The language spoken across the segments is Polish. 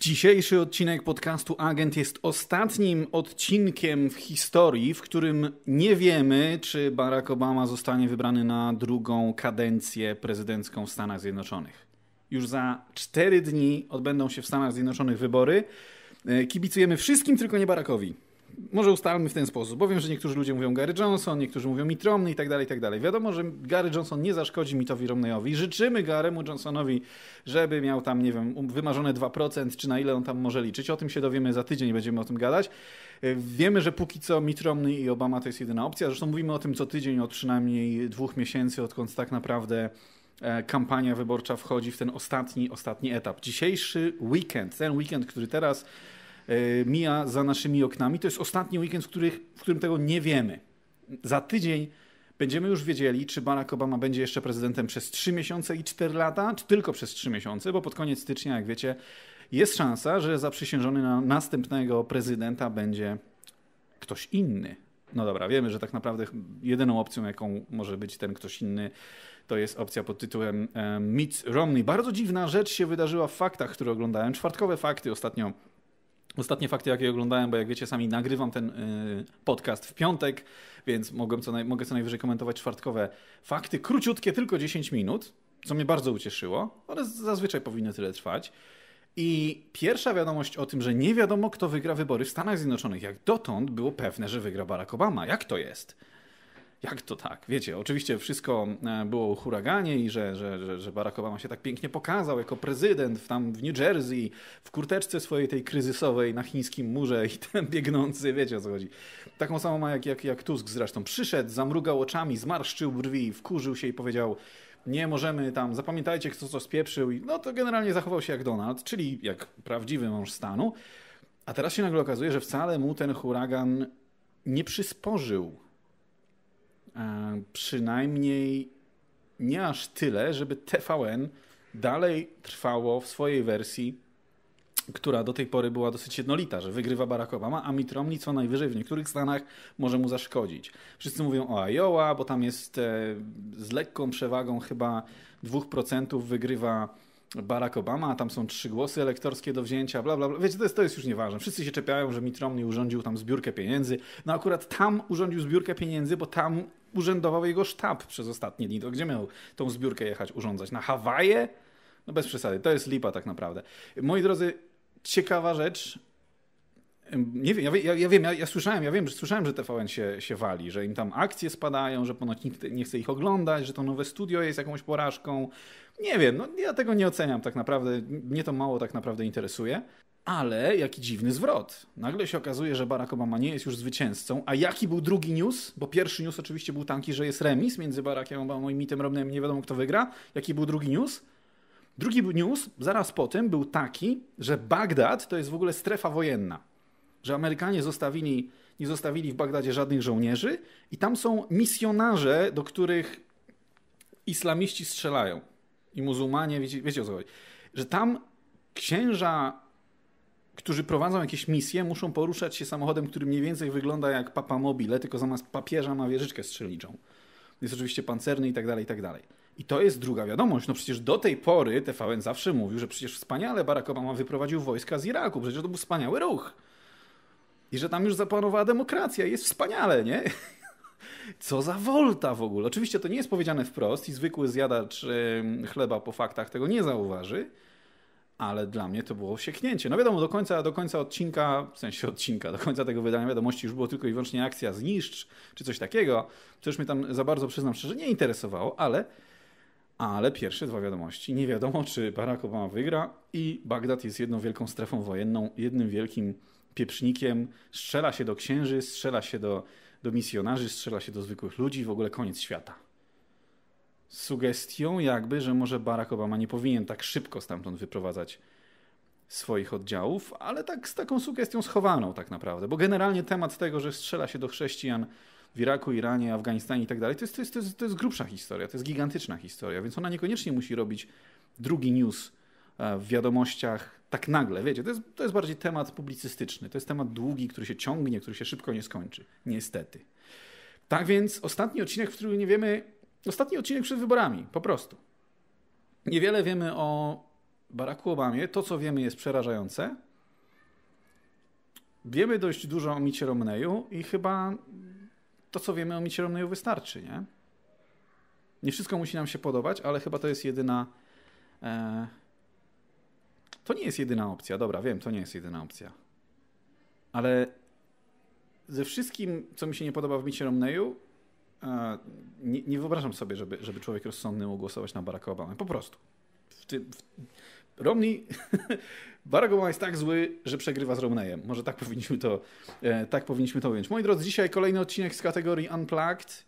Dzisiejszy odcinek podcastu Agent jest ostatnim odcinkiem w historii, w którym nie wiemy, czy Barack Obama zostanie wybrany na drugą kadencję prezydencką w Stanach Zjednoczonych. Już za cztery dni odbędą się w Stanach Zjednoczonych wybory. E, kibicujemy wszystkim, tylko nie Barackowi może ustalmy w ten sposób, bo wiem, że niektórzy ludzie mówią Gary Johnson, niektórzy mówią Mitromny i tak dalej, i tak dalej. Wiadomo, że Gary Johnson nie zaszkodzi Mitowi Romneyowi. Życzymy Garemu Johnsonowi, żeby miał tam, nie wiem, um, wymarzone 2%, czy na ile on tam może liczyć. O tym się dowiemy za tydzień, będziemy o tym gadać. E, wiemy, że póki co Mitromny i Obama to jest jedyna opcja. Zresztą mówimy o tym co tydzień od przynajmniej dwóch miesięcy, odkąd tak naprawdę e, kampania wyborcza wchodzi w ten ostatni, ostatni etap. Dzisiejszy weekend, ten weekend, który teraz E, mija za naszymi oknami. To jest ostatni weekend, w, których, w którym tego nie wiemy. Za tydzień będziemy już wiedzieli, czy Barack Obama będzie jeszcze prezydentem przez 3 miesiące i 4 lata, czy tylko przez 3 miesiące, bo pod koniec stycznia, jak wiecie, jest szansa, że zaprzysiężony na następnego prezydenta będzie ktoś inny. No dobra, wiemy, że tak naprawdę jedyną opcją, jaką może być ten ktoś inny, to jest opcja pod tytułem Mitt Romney. Bardzo dziwna rzecz się wydarzyła w faktach, które oglądałem. Czwartkowe fakty ostatnio Ostatnie fakty, jakie oglądałem, bo jak wiecie sami, nagrywam ten y, podcast w piątek, więc mogę co, naj, mogę co najwyżej komentować czwartkowe fakty. Króciutkie, tylko 10 minut, co mnie bardzo ucieszyło, ale zazwyczaj powinny tyle trwać. I pierwsza wiadomość o tym, że nie wiadomo, kto wygra wybory w Stanach Zjednoczonych. Jak dotąd było pewne, że wygra Barack Obama. Jak to jest? jak to tak? Wiecie, oczywiście wszystko e, było o huraganie i że, że, że Barack Obama się tak pięknie pokazał jako prezydent w, tam w New Jersey, w kurteczce swojej tej kryzysowej na chińskim murze i ten biegnący, wiecie o co chodzi. Taką samą ma jak, jak, jak Tusk zresztą. Przyszedł, zamrugał oczami, zmarszczył brwi, wkurzył się i powiedział nie możemy tam, zapamiętajcie kto co spieprzył. No to generalnie zachował się jak Donald, czyli jak prawdziwy mąż stanu. A teraz się nagle okazuje, że wcale mu ten huragan nie przysporzył przynajmniej nie aż tyle, żeby TVN dalej trwało w swojej wersji, która do tej pory była dosyć jednolita, że wygrywa Barack Obama, a Mitt Romney co najwyżej w niektórych stanach może mu zaszkodzić. Wszyscy mówią o Iowa, bo tam jest e, z lekką przewagą chyba 2% wygrywa Barack Obama, a tam są trzy głosy elektorskie do wzięcia, bla, bla, bla. Wiecie, to jest, to jest już nieważne. Wszyscy się czepiają, że Mitt Romney urządził tam zbiórkę pieniędzy. No akurat tam urządził zbiórkę pieniędzy, bo tam urzędował jego sztab przez ostatnie dni. To gdzie miał tą zbiórkę jechać urządzać? Na Hawaje? No bez przesady, to jest lipa tak naprawdę. Moi drodzy, ciekawa rzecz. Nie wiem, ja, ja wiem, ja, ja, słyszałem, ja wiem, że słyszałem, że TVN się, się wali, że im tam akcje spadają, że ponoć nikt nie chce ich oglądać, że to nowe studio jest jakąś porażką. Nie wiem, no ja tego nie oceniam tak naprawdę, mnie to mało tak naprawdę interesuje. Ale jaki dziwny zwrot. Nagle się okazuje, że Barack Obama nie jest już zwycięzcą. A jaki był drugi news? Bo pierwszy news oczywiście był taki, że jest remis między Barackiem Obamą i Mitem Romneyem, nie wiadomo kto wygra. Jaki był drugi news? Drugi news zaraz po tym był taki, że Bagdad to jest w ogóle strefa wojenna. Że Amerykanie zostawili, nie zostawili w Bagdadzie żadnych żołnierzy i tam są misjonarze, do których islamiści strzelają. I muzułmanie, wiecie, wiecie o co chodzi. Że tam księża którzy prowadzą jakieś misje, muszą poruszać się samochodem, który mniej więcej wygląda jak papa mobile, tylko zamiast papieża ma wieżyczkę strzelniczą. Jest oczywiście pancerny i tak dalej, i tak dalej. I to jest druga wiadomość. No przecież do tej pory TVN zawsze mówił, że przecież wspaniale Barack Obama wyprowadził wojska z Iraku. Przecież to był wspaniały ruch. I że tam już zapanowała demokracja. Jest wspaniale, nie? Co za wolta w ogóle. Oczywiście to nie jest powiedziane wprost i zwykły zjadacz chleba po faktach tego nie zauważy ale dla mnie to było sieknięcie. No wiadomo, do końca, do końca odcinka, w sensie odcinka, do końca tego wydania wiadomości już było tylko i wyłącznie akcja zniszcz, czy coś takiego, co już mnie tam za bardzo, przyznam szczerze, nie interesowało, ale, ale pierwsze dwa wiadomości. Nie wiadomo, czy Barack Obama wygra i Bagdad jest jedną wielką strefą wojenną, jednym wielkim pieprznikiem, strzela się do księży, strzela się do, do misjonarzy, strzela się do zwykłych ludzi, w ogóle koniec świata sugestią jakby, że może Barack Obama nie powinien tak szybko stamtąd wyprowadzać swoich oddziałów, ale tak z taką sugestią schowaną tak naprawdę, bo generalnie temat tego, że strzela się do chrześcijan w Iraku, Iranie, Afganistanie i tak dalej, to jest, to, jest, to, jest, to jest grubsza historia, to jest gigantyczna historia, więc ona niekoniecznie musi robić drugi news e, w wiadomościach tak nagle, wiecie, to jest, to jest bardziej temat publicystyczny, to jest temat długi, który się ciągnie, który się szybko nie skończy, niestety. Tak więc ostatni odcinek, w którym nie wiemy, Ostatni odcinek przed wyborami, po prostu. Niewiele wiemy o Baracku Obamie. To, co wiemy, jest przerażające. Wiemy dość dużo o Micie Romneyu i chyba to, co wiemy o Micie Romneyu, wystarczy, nie? Nie wszystko musi nam się podobać, ale chyba to jest jedyna. E... To nie jest jedyna opcja. Dobra, wiem, to nie jest jedyna opcja. Ale ze wszystkim, co mi się nie podoba w Micie Romneyu, nie, nie, wyobrażam sobie, żeby, żeby człowiek rozsądny mógł głosować na Baracka Obamę. Po prostu. W tym, w... Romney, Barack Obama jest tak zły, że przegrywa z Romneyem. Może tak powinniśmy to, e, tak powinniśmy to ująć. Moi drodzy, dzisiaj kolejny odcinek z kategorii Unplugged,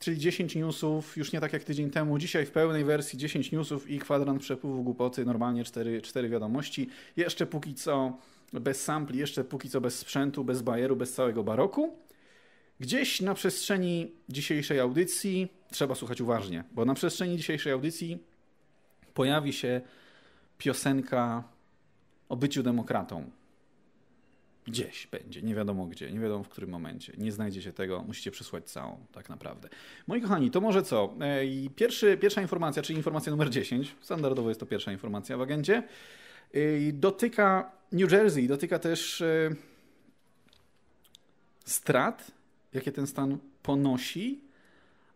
czyli 10 newsów, już nie tak jak tydzień temu. Dzisiaj w pełnej wersji 10 newsów i kwadrant przepływu głupoty, normalnie 4, 4 wiadomości. Jeszcze póki co bez sampli, jeszcze póki co bez sprzętu, bez bajeru, bez całego baroku. Gdzieś na przestrzeni dzisiejszej audycji trzeba słuchać uważnie, bo na przestrzeni dzisiejszej audycji pojawi się piosenka o byciu demokratą. Gdzieś będzie, nie wiadomo gdzie, nie wiadomo w którym momencie. Nie znajdziecie tego, musicie przysłać całą, tak naprawdę. Moi kochani, to może co? E, pierwszy, pierwsza informacja, czyli informacja numer 10, standardowo jest to pierwsza informacja w agendzie, e, dotyka New Jersey, dotyka też e, strat jakie ten stan ponosi,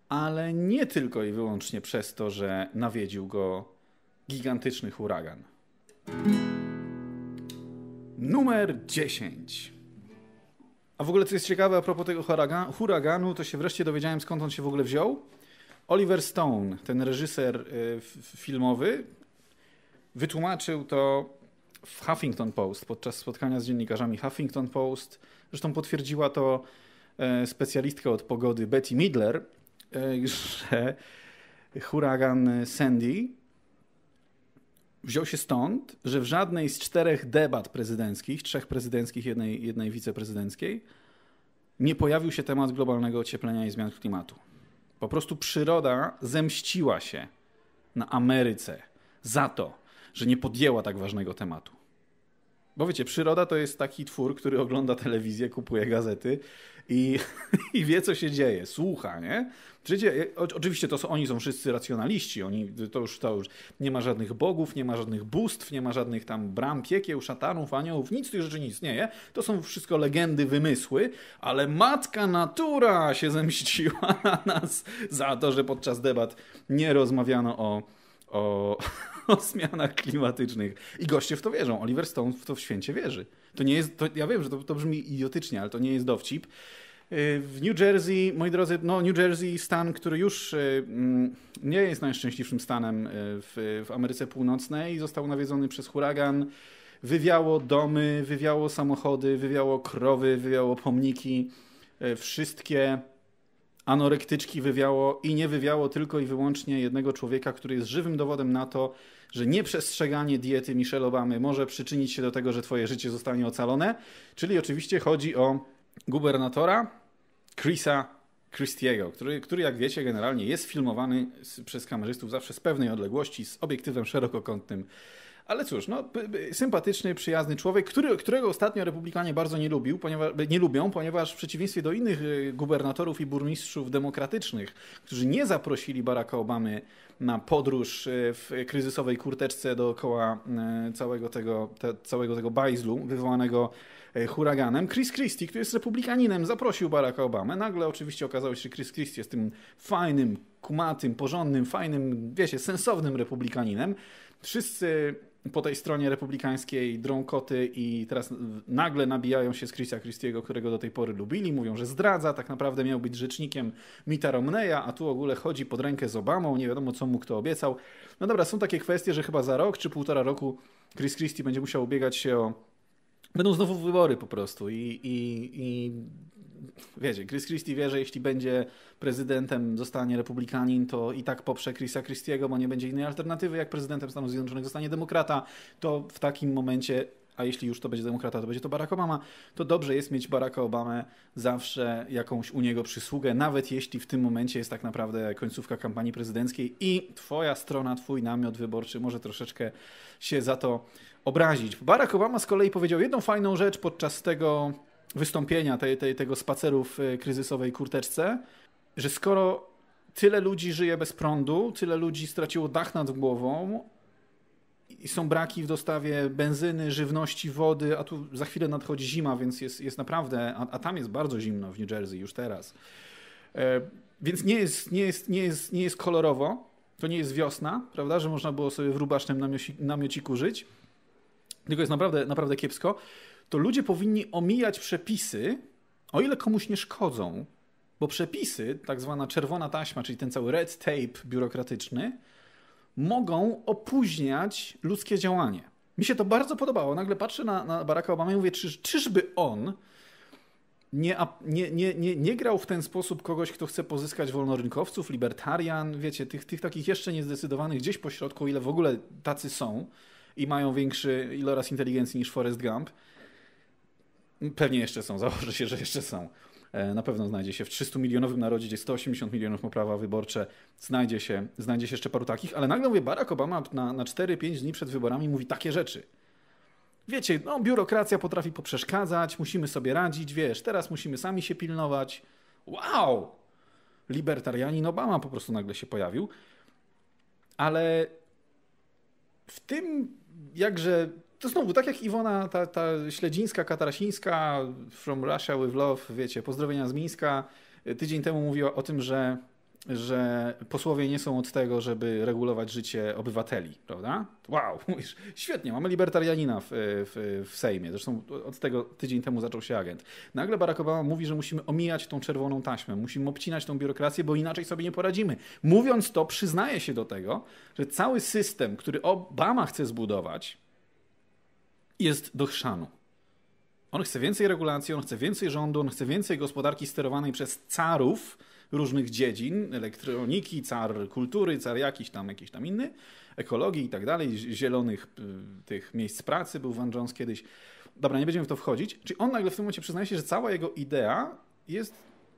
ale nie tylko i wyłącznie przez to, że nawiedził go gigantyczny huragan. Numer 10. A w ogóle co jest ciekawe a propos tego huraganu, to się wreszcie dowiedziałem skąd on się w ogóle wziął. Oliver Stone, ten reżyser y, filmowy, wytłumaczył to w Huffington Post podczas spotkania z dziennikarzami Huffington Post. Zresztą potwierdziła to E, specjalistkę od pogody Betty Midler, e, że huragan Sandy wziął się stąd, że w żadnej z czterech debat prezydenckich, trzech prezydenckich, jednej, jednej wiceprezydenckiej, nie pojawił się temat globalnego ocieplenia i zmian klimatu. Po prostu przyroda zemściła się na Ameryce za to, że nie podjęła tak ważnego tematu. Bo wiecie, przyroda to jest taki twór, który ogląda telewizję, kupuje gazety i, i wie, co się dzieje, słucha, nie? Przecież, e, oczywiście to są, oni są wszyscy racjonaliści, oni, to, już, to już nie ma żadnych bogów, nie ma żadnych bóstw, nie ma żadnych tam bram, piekieł, szatanów, aniołów, nic z tych rzeczy nie istnieje. To są wszystko legendy, wymysły, ale matka natura się zemściła na nas za to, że podczas debat nie rozmawiano o, o o zmianach klimatycznych. I goście w to wierzą. Oliver Stone w to w święcie wierzy. To nie jest, to, ja wiem, że to, to brzmi idiotycznie, ale to nie jest dowcip. Y, w New Jersey, moi drodzy, no New Jersey, stan, który już y, mm, nie jest najszczęśliwszym stanem y, w, w Ameryce Północnej, został nawiedzony przez huragan. Wywiało domy, wywiało samochody, wywiało krowy, wywiało pomniki. Wszystkie anorektyczki wywiało i nie wywiało tylko i wyłącznie jednego człowieka, który jest żywym dowodem na to, że nieprzestrzeganie diety Michelle Obamy może przyczynić się do tego, że twoje życie zostanie ocalone. Czyli oczywiście chodzi o gubernatora Chrisa Christiego, który, który jak wiecie generalnie jest filmowany z, przez kamerzystów zawsze z pewnej odległości, z obiektywem szerokokątnym ale cóż, no, sympatyczny, przyjazny człowiek, który, którego ostatnio republikanie bardzo nie, lubił, ponieważ, nie lubią, ponieważ w przeciwieństwie do innych y, gubernatorów i burmistrzów demokratycznych, którzy nie zaprosili Baracka Obamy na podróż y, w kryzysowej kurteczce dookoła y, całego tego, te, całego tego bajzlu wywołanego e, huraganem. Chris Christie, który jest republikaninem, zaprosił Baracka Obamę. Nagle oczywiście okazało się, że Chris Christie jest tym fajnym, kumatym, porządnym, fajnym, wiecie, sensownym republikaninem. Wszyscy po tej stronie republikańskiej drą koty i teraz nagle nabijają się z Chrisa Christiego, którego do tej pory lubili, mówią, że zdradza, tak naprawdę miał być rzecznikiem Mita Romneya, a tu w ogóle chodzi pod rękę z Obamą, nie wiadomo co mu kto obiecał. No dobra, są takie kwestie, że chyba za rok czy półtora roku Chris Christie będzie musiał ubiegać się o Będą znowu wybory po prostu i, i, i wiecie, Chris Christie wie, że jeśli będzie prezydentem, zostanie republikanin, to i tak poprze Chrisa Christiego, bo nie będzie innej alternatywy. Jak prezydentem Stanów Zjednoczonych zostanie demokrata, to w takim momencie a jeśli już to będzie demokrata, to będzie to Barack Obama, to dobrze jest mieć Baracka Obamę zawsze jakąś u niego przysługę, nawet jeśli w tym momencie jest tak naprawdę końcówka kampanii prezydenckiej i twoja strona, twój namiot wyborczy może troszeczkę się za to obrazić. Barack Obama z kolei powiedział jedną fajną rzecz podczas tego wystąpienia, tej, tej, tego spaceru w e, kryzysowej kurteczce, że skoro tyle ludzi żyje bez prądu, tyle ludzi straciło dach nad głową i są braki w dostawie benzyny, żywności, wody, a tu za chwilę nadchodzi zima, więc jest, jest naprawdę, a, a tam jest bardzo zimno w New Jersey już teraz. E, więc nie jest, nie, jest, nie, jest, nie jest kolorowo, to nie jest wiosna, prawda, że można było sobie w rubasznym namiociku żyć, tylko jest naprawdę, naprawdę kiepsko to ludzie powinni omijać przepisy, o ile komuś nie szkodzą. Bo przepisy, tak zwana czerwona taśma, czyli ten cały red tape biurokratyczny, mogą opóźniać ludzkie działanie. Mi się to bardzo podobało. Nagle patrzę na, na Baracka Obama i mówię, czyżby on nie, nie, nie, nie, nie grał w ten sposób kogoś, kto chce pozyskać wolnorynkowców, libertarian, wiecie, tych, tych takich jeszcze niezdecydowanych gdzieś po środku, ile w ogóle tacy są i mają większy iloraz inteligencji niż Forrest Gump. Pewnie jeszcze są, założę się, że jeszcze są. E, na pewno znajdzie się w 300-milionowym narodzie, gdzie 180 milionów ma prawa wyborcze, znajdzie się, znajdzie się jeszcze paru takich, ale nagle mówię, Barack Obama na, na 4-5 dni przed wyborami mówi takie rzeczy. Wiecie, no, biurokracja potrafi poprzeszkadzać, musimy sobie radzić, wiesz, teraz musimy sami się pilnować. Wow! Libertarianin Obama po prostu nagle się pojawił. Ale w tym jakże to znowu, tak jak Iwona, ta, ta śledzińska, katarasińska, From Russia with Love, wiecie, pozdrowienia z Mińska, tydzień temu mówiła o tym, że, że posłowie nie są od tego, żeby regulować życie obywateli, prawda? Wow, mówisz, świetnie, mamy libertarianina w, w, w Sejmie. Zresztą od tego tydzień temu zaczął się agent. Nagle Barack Obama mówi, że musimy omijać tą czerwoną taśmę, musimy obcinać tą biurokrację, bo inaczej sobie nie poradzimy. Mówiąc to, przyznaje się do tego, że cały system, który Obama chce zbudować, jest do chrzanu. On chce więcej regulacji, on chce więcej rządu, on chce więcej gospodarki sterowanej przez carów różnych dziedzin, elektroniki, car kultury, car jakiś tam, jakiś tam inny, ekologii i tak dalej, zielonych tych miejsc pracy, był Van Jones kiedyś. Dobra, nie będziemy w to wchodzić. Czyli on nagle w tym momencie przyznaje się, że cała jego idea jest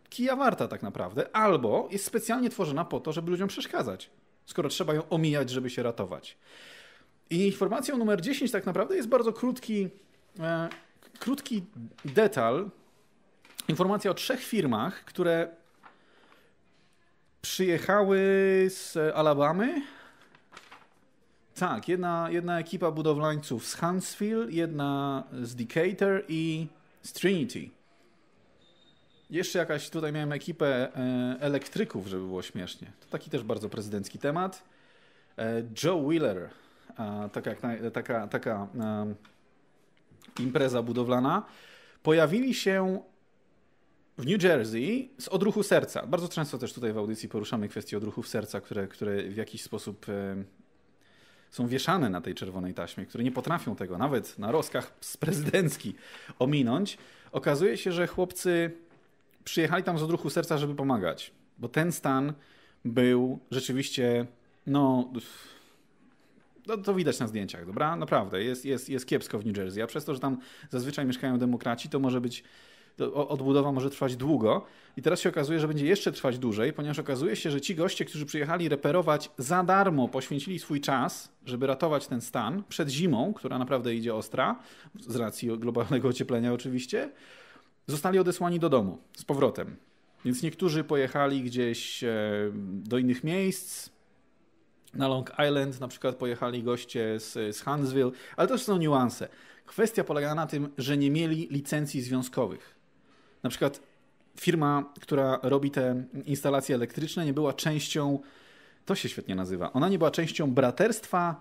kija warta tak naprawdę, albo jest specjalnie tworzona po to, żeby ludziom przeszkadzać, skoro trzeba ją omijać, żeby się ratować. I informacją numer 10 tak naprawdę jest bardzo krótki, e, krótki detal. Informacja o trzech firmach, które przyjechały z Alabamy. Tak, jedna, jedna ekipa budowlańców z Huntsville, jedna z Decatur i z Trinity. Jeszcze jakaś, tutaj miałem ekipę e, elektryków, żeby było śmiesznie. To taki też bardzo prezydencki temat. E, Joe Wheeler, tak jak taka, taka impreza budowlana, pojawili się w New Jersey z odruchu serca. Bardzo często też tutaj w audycji poruszamy kwestię odruchów serca, które, które w jakiś sposób są wieszane na tej czerwonej taśmie, które nie potrafią tego nawet na rozkach z prezydencki ominąć. Okazuje się, że chłopcy przyjechali tam z odruchu serca, żeby pomagać, bo ten stan był rzeczywiście, no no to widać na zdjęciach, dobra? Naprawdę, jest, jest, jest kiepsko w New Jersey, a przez to, że tam zazwyczaj mieszkają demokraci, to może być odbudowa może trwać długo. I teraz się okazuje, że będzie jeszcze trwać dłużej, ponieważ okazuje się, że ci goście, którzy przyjechali reperować za darmo, poświęcili swój czas, żeby ratować ten stan przed zimą, która naprawdę idzie ostra, z racji globalnego ocieplenia oczywiście, zostali odesłani do domu z powrotem. Więc niektórzy pojechali gdzieś e, do innych miejsc, na Long Island na przykład pojechali goście z, z Huntsville, ale to są niuanse. Kwestia polegała na tym, że nie mieli licencji związkowych. Na przykład firma, która robi te instalacje elektryczne, nie była częścią, to się świetnie nazywa, ona nie była częścią braterstwa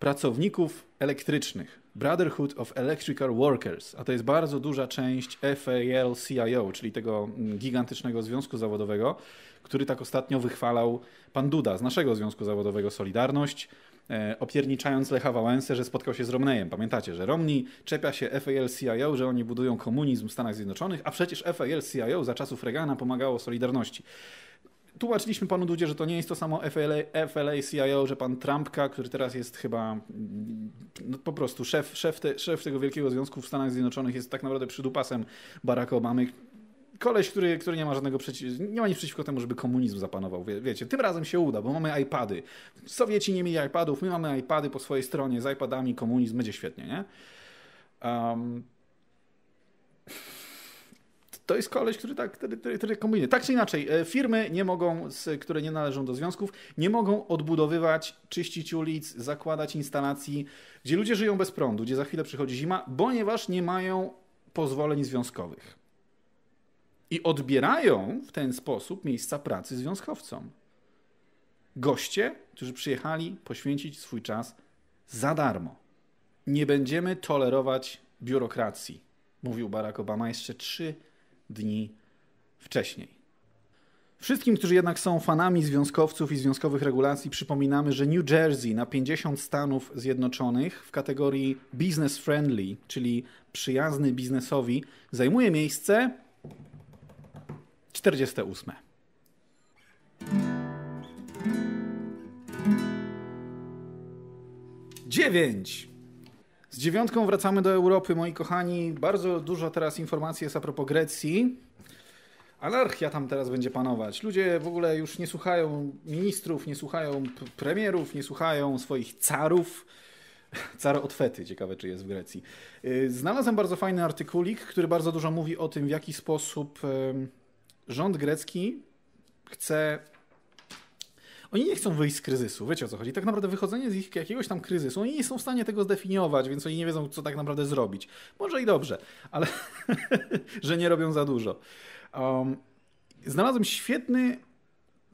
pracowników elektrycznych. Brotherhood of Electrical Workers, a to jest bardzo duża część FAL-CIO, czyli tego mm, gigantycznego związku zawodowego, który tak ostatnio wychwalał pan Duda z naszego związku zawodowego Solidarność, e, opierniczając Lecha Wałęsę, że spotkał się z Romneyem. Pamiętacie, że Romney czepia się FAL-CIO, że oni budują komunizm w Stanach Zjednoczonych, a przecież FAL-CIO za czasów Reagana pomagało Solidarności tłumaczyliśmy panu Dudzie, że to nie jest to samo FLA, FLA-CIO, że pan Trumpka, który teraz jest chyba mm, no, po prostu szef, szef, te, szef tego wielkiego związku w Stanach Zjednoczonych jest tak naprawdę przydupasem Baracka Obamy, koleś, który, który nie ma żadnego przeciw, nie ma nic przeciwko temu, żeby komunizm zapanował. Wie, wiecie, tym razem się uda, bo mamy iPady. Sowieci nie mieli iPadów, my mamy iPady po swojej stronie, z iPadami komunizm będzie świetnie, nie? Um, to jest koleś, który tak który, który, który kombinuje. Tak czy inaczej, e, firmy nie mogą, które nie należą do związków, nie mogą odbudowywać, czyścić ulic, zakładać instalacji, gdzie ludzie żyją bez prądu, gdzie za chwilę przychodzi zima, ponieważ nie mają pozwoleń związkowych. I odbierają w ten sposób miejsca pracy związkowcom. Goście, którzy przyjechali poświęcić swój czas za darmo. Nie będziemy tolerować biurokracji, mówił Barack Obama jeszcze trzy dni wcześniej. Wszystkim, którzy jednak są fanami związkowców i związkowych regulacji, przypominamy, że New Jersey na 50 Stanów Zjednoczonych w kategorii business friendly, czyli przyjazny biznesowi, zajmuje miejsce 48. Dziewięć. Z dziewiątką wracamy do Europy, moi kochani. Bardzo dużo teraz informacji jest a propos Grecji. Anarchia tam teraz będzie panować. Ludzie w ogóle już nie słuchają ministrów, nie słuchają premierów, nie słuchają swoich carów. Car Otwety, ciekawe czy jest w Grecji. Y, znalazłem bardzo fajny artykulik, który bardzo dużo mówi o tym, w jaki sposób rząd grecki chce oni nie chcą wyjść z kryzysu, wiecie o co chodzi. Tak naprawdę wychodzenie z ich jakiegoś tam kryzysu, oni nie są w stanie tego zdefiniować, więc oni nie wiedzą, co tak naprawdę zrobić. Może i dobrze, ale że nie robią za dużo. Um, znalazłem świetny,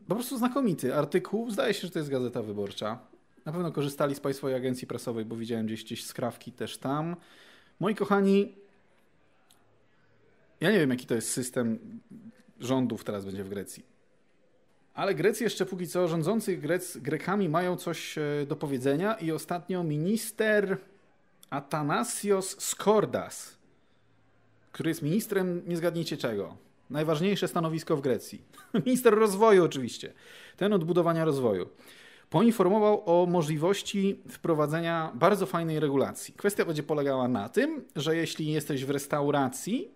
po prostu znakomity artykuł, zdaje się, że to jest Gazeta Wyborcza. Na pewno korzystali z Państwowej Agencji Prasowej, bo widziałem gdzieś, gdzieś skrawki też tam. Moi kochani, ja nie wiem, jaki to jest system rządów teraz będzie w Grecji. Ale Grecy jeszcze póki co rządzący Grec, Grekami mają coś e, do powiedzenia i ostatnio minister Atanasios Skordas, który jest ministrem, nie zgadnijcie czego, najważniejsze stanowisko w Grecji. Minister rozwoju oczywiście, ten odbudowania rozwoju. Poinformował o możliwości wprowadzenia bardzo fajnej regulacji. Kwestia będzie polegała na tym, że jeśli jesteś w restauracji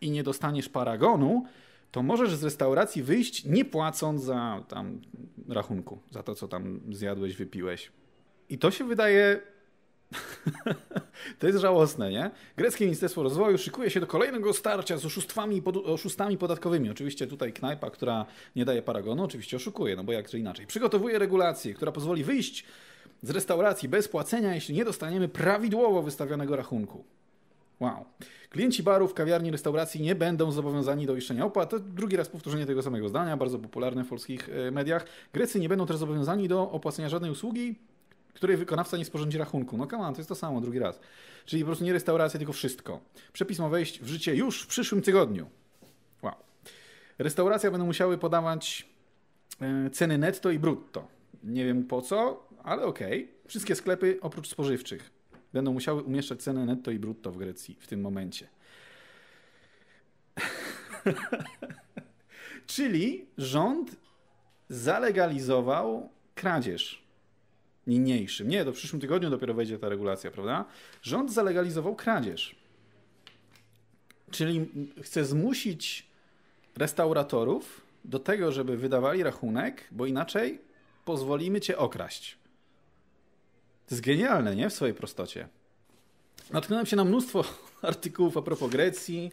i nie dostaniesz paragonu, to możesz z restauracji wyjść nie płacąc za tam rachunku, za to, co tam zjadłeś, wypiłeś. I to się wydaje. to jest żałosne, nie? Greckie Ministerstwo Rozwoju szykuje się do kolejnego starcia z oszustwami, pod... oszustami podatkowymi. Oczywiście tutaj knajpa, która nie daje paragonu, oczywiście oszukuje, no bo jak czy inaczej. Przygotowuje regulację, która pozwoli wyjść z restauracji bez płacenia, jeśli nie dostaniemy prawidłowo wystawionego rachunku. Wow. Klienci barów, kawiarni, restauracji nie będą zobowiązani do uiszczenia opłat. To drugi raz powtórzenie tego samego zdania, bardzo popularne w polskich e, mediach. Grecy nie będą też zobowiązani do opłacenia żadnej usługi, której wykonawca nie sporządzi rachunku. No come on, to jest to samo, drugi raz. Czyli po prostu nie restauracja, tylko wszystko. Przepis ma wejść w życie już w przyszłym tygodniu. Wow. Restauracja będą musiały podawać e, ceny netto i brutto. Nie wiem po co, ale okej. Okay. Wszystkie sklepy oprócz spożywczych będą musiały umieszczać ceny netto i brutto w Grecji w tym momencie. Czyli rząd zalegalizował kradzież niniejszym. Nie, do przyszłym tygodniu dopiero wejdzie ta regulacja, prawda? Rząd zalegalizował kradzież. Czyli chce zmusić restauratorów do tego, żeby wydawali rachunek, bo inaczej pozwolimy cię okraść. To jest genialne, nie? W swojej prostocie. Natknąłem się na mnóstwo artykułów a propos Grecji.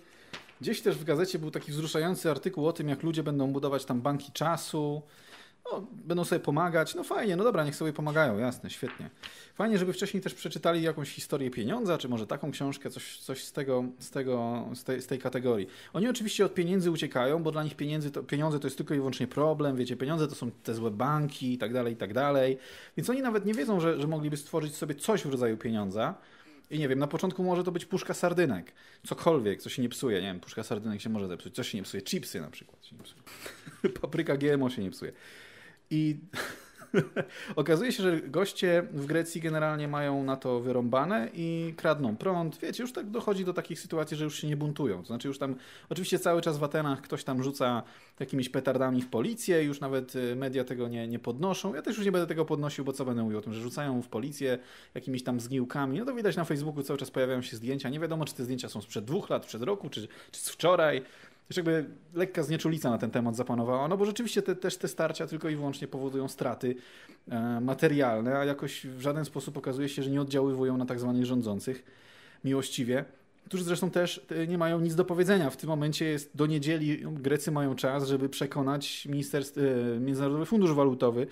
Gdzieś też w gazecie był taki wzruszający artykuł o tym, jak ludzie będą budować tam banki czasu, no, będą sobie pomagać, no fajnie, no dobra, niech sobie pomagają, jasne, świetnie. Fajnie, żeby wcześniej też przeczytali jakąś historię pieniądza, czy może taką książkę, coś, coś z, tego, z, tego, z, tej, z tej kategorii. Oni oczywiście od pieniędzy uciekają, bo dla nich pieniędzy to, pieniądze to jest tylko i wyłącznie problem, wiecie, pieniądze to są te złe banki i tak dalej, i tak dalej. Więc oni nawet nie wiedzą, że, że mogliby stworzyć sobie coś w rodzaju pieniądza, i nie wiem, na początku może to być puszka sardynek. Cokolwiek, co się nie psuje. Nie wiem, puszka sardynek się może zepsuć. Coś się nie psuje. Chipsy na przykład się nie psuje. Papryka GMO się nie psuje. I okazuje się, że goście w Grecji generalnie mają na to wyrąbane i kradną prąd. Wiecie, już tak dochodzi do takich sytuacji, że już się nie buntują. To znaczy już tam, oczywiście cały czas w Atenach ktoś tam rzuca jakimiś petardami w policję, już nawet y, media tego nie, nie podnoszą. Ja też już nie będę tego podnosił, bo co będę mówił o tym, że rzucają w policję jakimiś tam zgniłkami. No to widać na Facebooku cały czas pojawiają się zdjęcia. Nie wiadomo, czy te zdjęcia są sprzed dwóch lat, przed roku, czy, czy z wczoraj też jakby lekka znieczulica na ten temat zapanowała, no bo rzeczywiście te, też te starcia tylko i wyłącznie powodują straty e, materialne, a jakoś w żaden sposób okazuje się, że nie oddziaływują na tak zwanych rządzących miłościwie, którzy zresztą też e, nie mają nic do powiedzenia. W tym momencie jest do niedzieli, Grecy mają czas, żeby przekonać ministerstw, e, Międzynarodowy Fundusz Walutowy,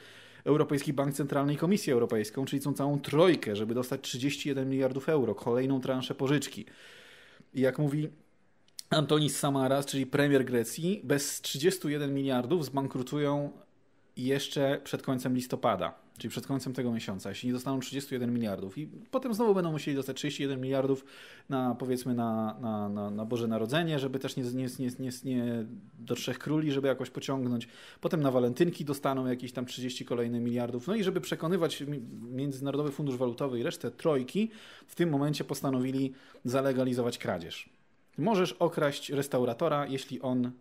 Europejski Bank Centralny i Komisję Europejską, czyli tą całą trojkę, żeby dostać 31 miliardów euro, kolejną transzę pożyczki. I jak mówi Antonis Samaras, czyli premier Grecji, bez 31 miliardów zbankrutują jeszcze przed końcem listopada, czyli przed końcem tego miesiąca, jeśli nie dostaną 31 miliardów. I potem znowu będą musieli dostać 31 miliardów na powiedzmy na, na, na, na Boże Narodzenie, żeby też nie, nie, nie, nie, nie do Trzech Króli, żeby jakoś pociągnąć. Potem na Walentynki dostaną jakieś tam 30 kolejnych miliardów. No i żeby przekonywać Międzynarodowy Fundusz Walutowy i resztę trojki, w tym momencie postanowili zalegalizować kradzież. Możesz okraść restauratora, jeśli on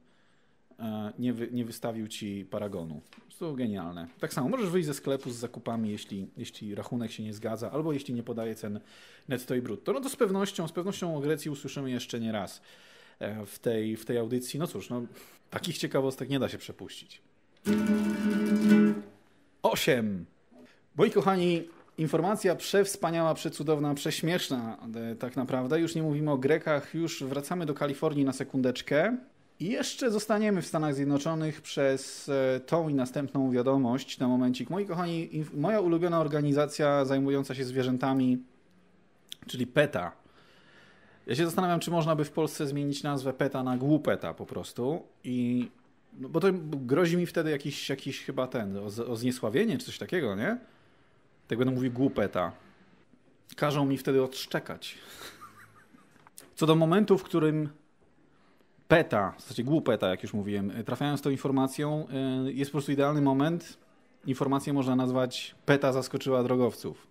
e, nie, wy, nie wystawił ci paragonu. To genialne. Tak samo, możesz wyjść ze sklepu z zakupami, jeśli, jeśli rachunek się nie zgadza, albo jeśli nie podaje cen netto i brutto. No to z pewnością, z pewnością o Grecji usłyszymy jeszcze nie raz e, w tej, w tej audycji. No cóż, no, takich ciekawostek nie da się przepuścić. 8. Moi kochani, Informacja przewspaniała, przecudowna, prześmieszna e, tak naprawdę. Już nie mówimy o Grekach, już wracamy do Kalifornii na sekundeczkę. I jeszcze zostaniemy w Stanach Zjednoczonych przez e, tą i następną wiadomość na momencik. Moi kochani, moja ulubiona organizacja zajmująca się zwierzętami, czyli PETA. Ja się zastanawiam, czy można by w Polsce zmienić nazwę PETA na głupeta po prostu. I, no bo to grozi mi wtedy jakiś, jakiś chyba ten, o, o zniesławienie czy coś takiego, nie? tak będę mówił, głupeta. Każą mi wtedy odszczekać. Co do momentu, w którym peta, w zasadzie głupeta, jak już mówiłem, trafiając z tą informacją, e, jest po prostu idealny moment. Informację można nazwać peta zaskoczyła drogowców.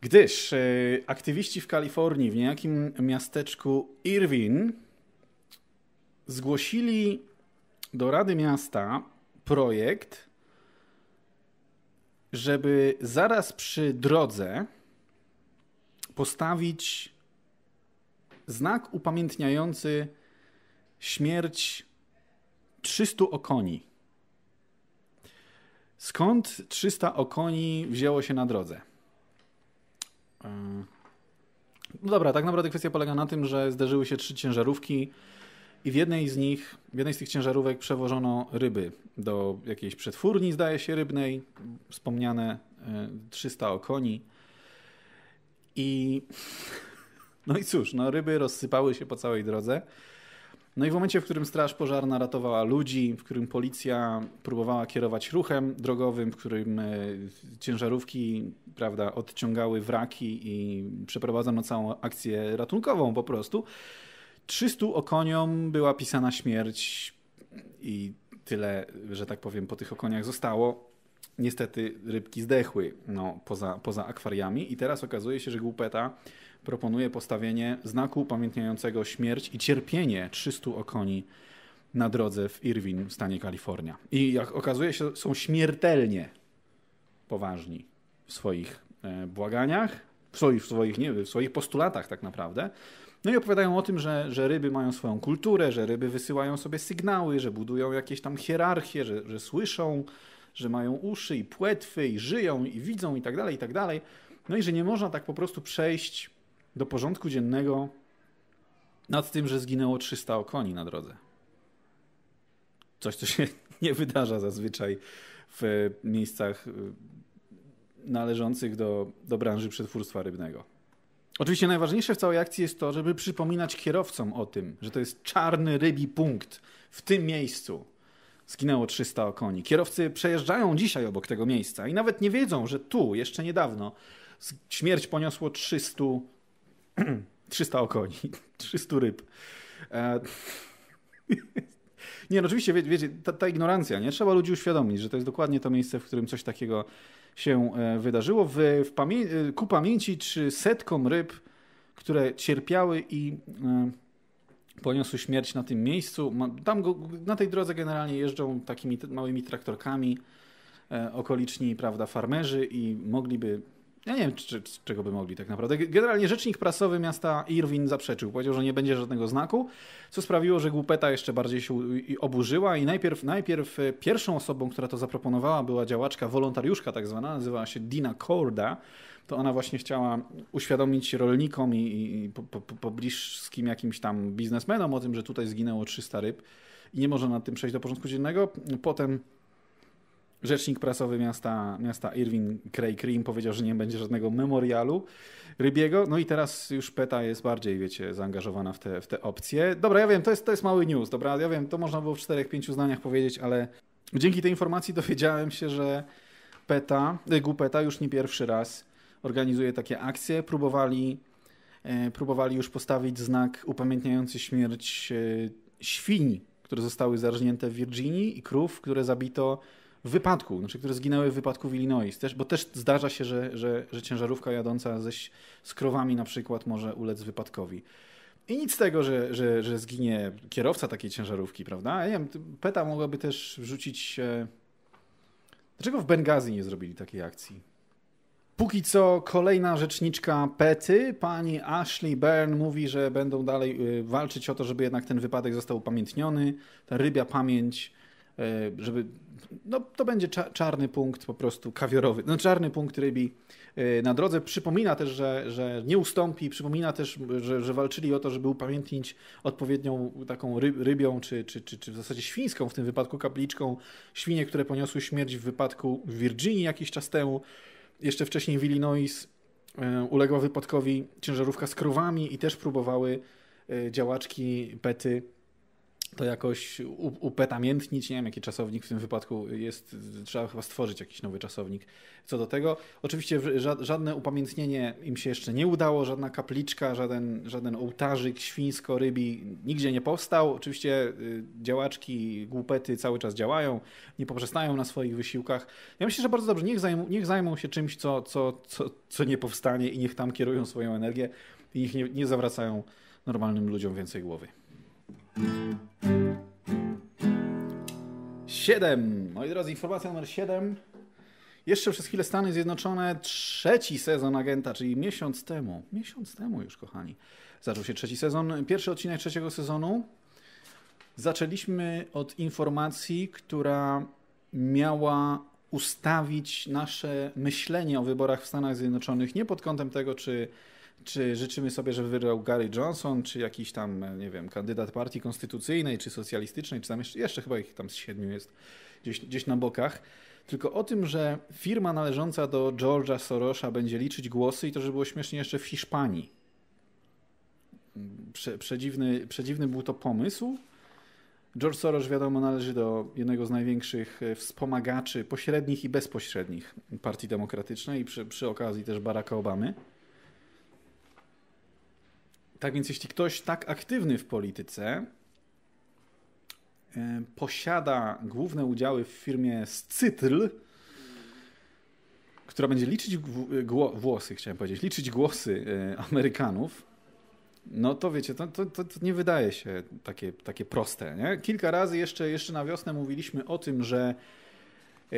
Gdyż e, aktywiści w Kalifornii, w niejakim miasteczku Irvine, zgłosili do Rady Miasta projekt żeby zaraz przy drodze postawić znak upamiętniający śmierć 300 okoni. Skąd 300 okoni wzięło się na drodze? Yy, no dobra, tak naprawdę kwestia polega na tym, że zderzyły się trzy ciężarówki i w jednej z nich, w jednej z tych ciężarówek przewożono ryby do jakiejś przetwórni, zdaje się, rybnej, wspomniane 300 e, okoni. I no i cóż, no ryby rozsypały się po całej drodze. No i w momencie, w którym straż pożarna ratowała ludzi, w którym policja próbowała kierować ruchem drogowym, w którym e, ciężarówki prawda, odciągały wraki i przeprowadzono całą akcję ratunkową po prostu, 300 okoniom była pisana śmierć i tyle, że tak powiem, po tych okoniach zostało. Niestety rybki zdechły no, poza, poza akwariami i teraz okazuje się, że głupeta proponuje postawienie znaku upamiętniającego śmierć i cierpienie 300 okoni na drodze w Irwin w stanie Kalifornia. I jak okazuje się, są śmiertelnie poważni w swoich e, błaganiach, w swoich, w swoich, nie, w swoich postulatach tak naprawdę. No i opowiadają o tym, że, że ryby mają swoją kulturę, że ryby wysyłają sobie sygnały, że budują jakieś tam hierarchie, że, że słyszą, że mają uszy i płetwy i żyją i widzą i tak dalej, i tak dalej. No i że nie można tak po prostu przejść do porządku dziennego nad tym, że zginęło 300 okoni na drodze. Coś, co się nie wydarza zazwyczaj w miejscach y, należących do, do branży przetwórstwa rybnego. Oczywiście najważniejsze w całej akcji jest to, żeby przypominać kierowcom o tym, że to jest czarny rybi punkt w tym miejscu. Zginęło 300 koni. Kierowcy przejeżdżają dzisiaj obok tego miejsca i nawet nie wiedzą, że tu jeszcze niedawno śmierć poniosło 300 300 okoni, 300 ryb. E, nie, no oczywiście, wiecie, ta, ta, ignorancja, nie? Trzeba ludzi uświadomić, że to jest dokładnie to miejsce, w którym coś takiego się e, wydarzyło. W, w pamię e, ku pamięci czy setkom ryb, które cierpiały i e, poniosły śmierć na tym miejscu. Tam go, na tej drodze generalnie jeżdżą takimi małymi traktorkami okoliczni prawda, farmerzy i mogliby ja nie wiem, czy, czy, czego by mogli tak naprawdę. Generalnie rzecznik prasowy miasta Irwin zaprzeczył. Powiedział, że nie będzie żadnego znaku, co sprawiło, że głupeta jeszcze bardziej się oburzyła i najpierw, najpierw e, pierwszą osobą, która to zaproponowała była działaczka, wolontariuszka tak zwana, nazywała się Dina Korda. To ona właśnie chciała uświadomić rolnikom i, i po, po, po bliskim jakimś tam biznesmenom o tym, że tutaj zginęło 300 ryb i nie może nad tym przejść do porządku dziennego. Potem Rzecznik prasowy miasta, miasta Irving Craig Cream powiedział, że nie będzie żadnego memorialu Rybiego. No i teraz już PETA jest bardziej, wiecie, zaangażowana w te, w te opcje. Dobra, ja wiem, to jest, to jest mały news, dobra, ja wiem, to można było w czterech, pięciu zdaniach powiedzieć, ale dzięki tej informacji dowiedziałem się, że PETA, Gupeta już nie pierwszy raz organizuje takie akcje. Próbowali, e, próbowali już postawić znak upamiętniający śmierć e, świń, które zostały zarżnięte w Virginii i krów, które zabito w wypadku, znaczy, które zginęły w wypadku w Illinois, też, bo też zdarza się, że, że, że ciężarówka jadąca ze, z krowami na przykład może ulec wypadkowi. I nic z tego, że, że, że zginie kierowca takiej ciężarówki, prawda? Ja nie wiem, PETA mogłaby też rzucić. Dlaczego w Bengazji nie zrobili takiej akcji? Póki co kolejna rzeczniczka PETY, pani Ashley Byrne, mówi, że będą dalej y, walczyć o to, żeby jednak ten wypadek został upamiętniony, ta rybia pamięć, y, żeby no, to będzie czarny punkt po prostu kawiorowy, no czarny punkt rybi y, na drodze. Przypomina też, że, że nie ustąpi, przypomina też, że, że walczyli o to, żeby upamiętnić odpowiednią taką rybią, czy, czy, czy, czy w zasadzie świńską w tym wypadku kapliczką, świnie, które poniosły śmierć w wypadku w Virginii jakiś czas temu. Jeszcze wcześniej w Illinois y, uległa wypadkowi ciężarówka z krowami i też próbowały y, działaczki Pety to jakoś upetamiętnić. Nie wiem, jaki czasownik w tym wypadku jest. Trzeba chyba stworzyć jakiś nowy czasownik co do tego. Oczywiście żadne upamiętnienie im się jeszcze nie udało, żadna kapliczka, żaden, żaden ołtarzyk świńsko-rybi nigdzie nie powstał. Oczywiście y, działaczki, głupety cały czas działają, nie poprzestają na swoich wysiłkach. Ja myślę, że bardzo dobrze, niech zajmą, niech zajmą się czymś, co, co, co, co nie powstanie i niech tam kierują swoją energię i niech nie, nie zawracają normalnym ludziom więcej głowy. 7. Moi drodzy, informacja numer 7. Jeszcze przez chwilę Stany Zjednoczone, trzeci sezon agenta, czyli miesiąc temu. Miesiąc temu już, kochani. Zaczął się trzeci sezon. Pierwszy odcinek trzeciego sezonu. Zaczęliśmy od informacji, która miała ustawić nasze myślenie o wyborach w Stanach Zjednoczonych nie pod kątem tego, czy czy życzymy sobie, żeby wygrał Gary Johnson, czy jakiś tam, e, nie wiem, kandydat partii konstytucyjnej, czy socjalistycznej, czy tam jeszcze, jeszcze chyba ich tam z siedmiu jest gdzieś, gdzieś na bokach, tylko o tym, że firma należąca do George'a Sorosza będzie liczyć głosy i to, że było śmiesznie jeszcze w Hiszpanii. Prze, przedziwny, przedziwny był to pomysł. George Soros, wiadomo, należy do jednego z największych e, wspomagaczy pośrednich i bezpośrednich Partii Demokratycznej i przy, przy okazji też Baracka Obamy. Tak więc jeśli ktoś tak aktywny w polityce e, posiada główne udziały w firmie Scytl, która będzie liczyć głosy, chciałem powiedzieć, liczyć głosy e, Amerykanów, no to wiecie, to, to, to, nie wydaje się takie, takie proste. Nie? Kilka razy jeszcze, jeszcze na wiosnę mówiliśmy o tym, że e,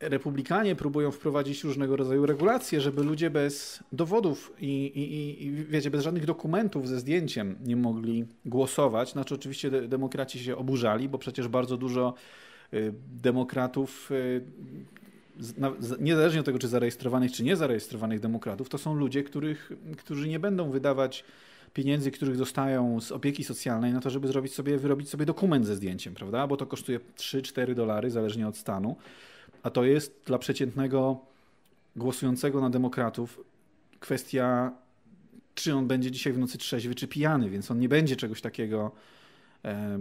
republikanie próbują wprowadzić różnego rodzaju regulacje, żeby ludzie bez dowodów i, i, i wiecie, bez żadnych dokumentów ze zdjęciem nie mogli głosować. Znaczy, oczywiście demokraci się oburzali, bo przecież bardzo dużo y, demokratów y, niezależnie od tego, czy zarejestrowanych, czy niezarejestrowanych demokratów, to są ludzie, których, którzy nie będą wydawać pieniędzy, których dostają z opieki socjalnej na to, żeby zrobić sobie, wyrobić sobie dokument ze zdjęciem, prawda? Bo to kosztuje 3-4 dolary, zależnie od stanu a to jest dla przeciętnego głosującego na demokratów kwestia, czy on będzie dzisiaj w nocy trzeźwy, czy pijany, więc on nie będzie czegoś takiego e,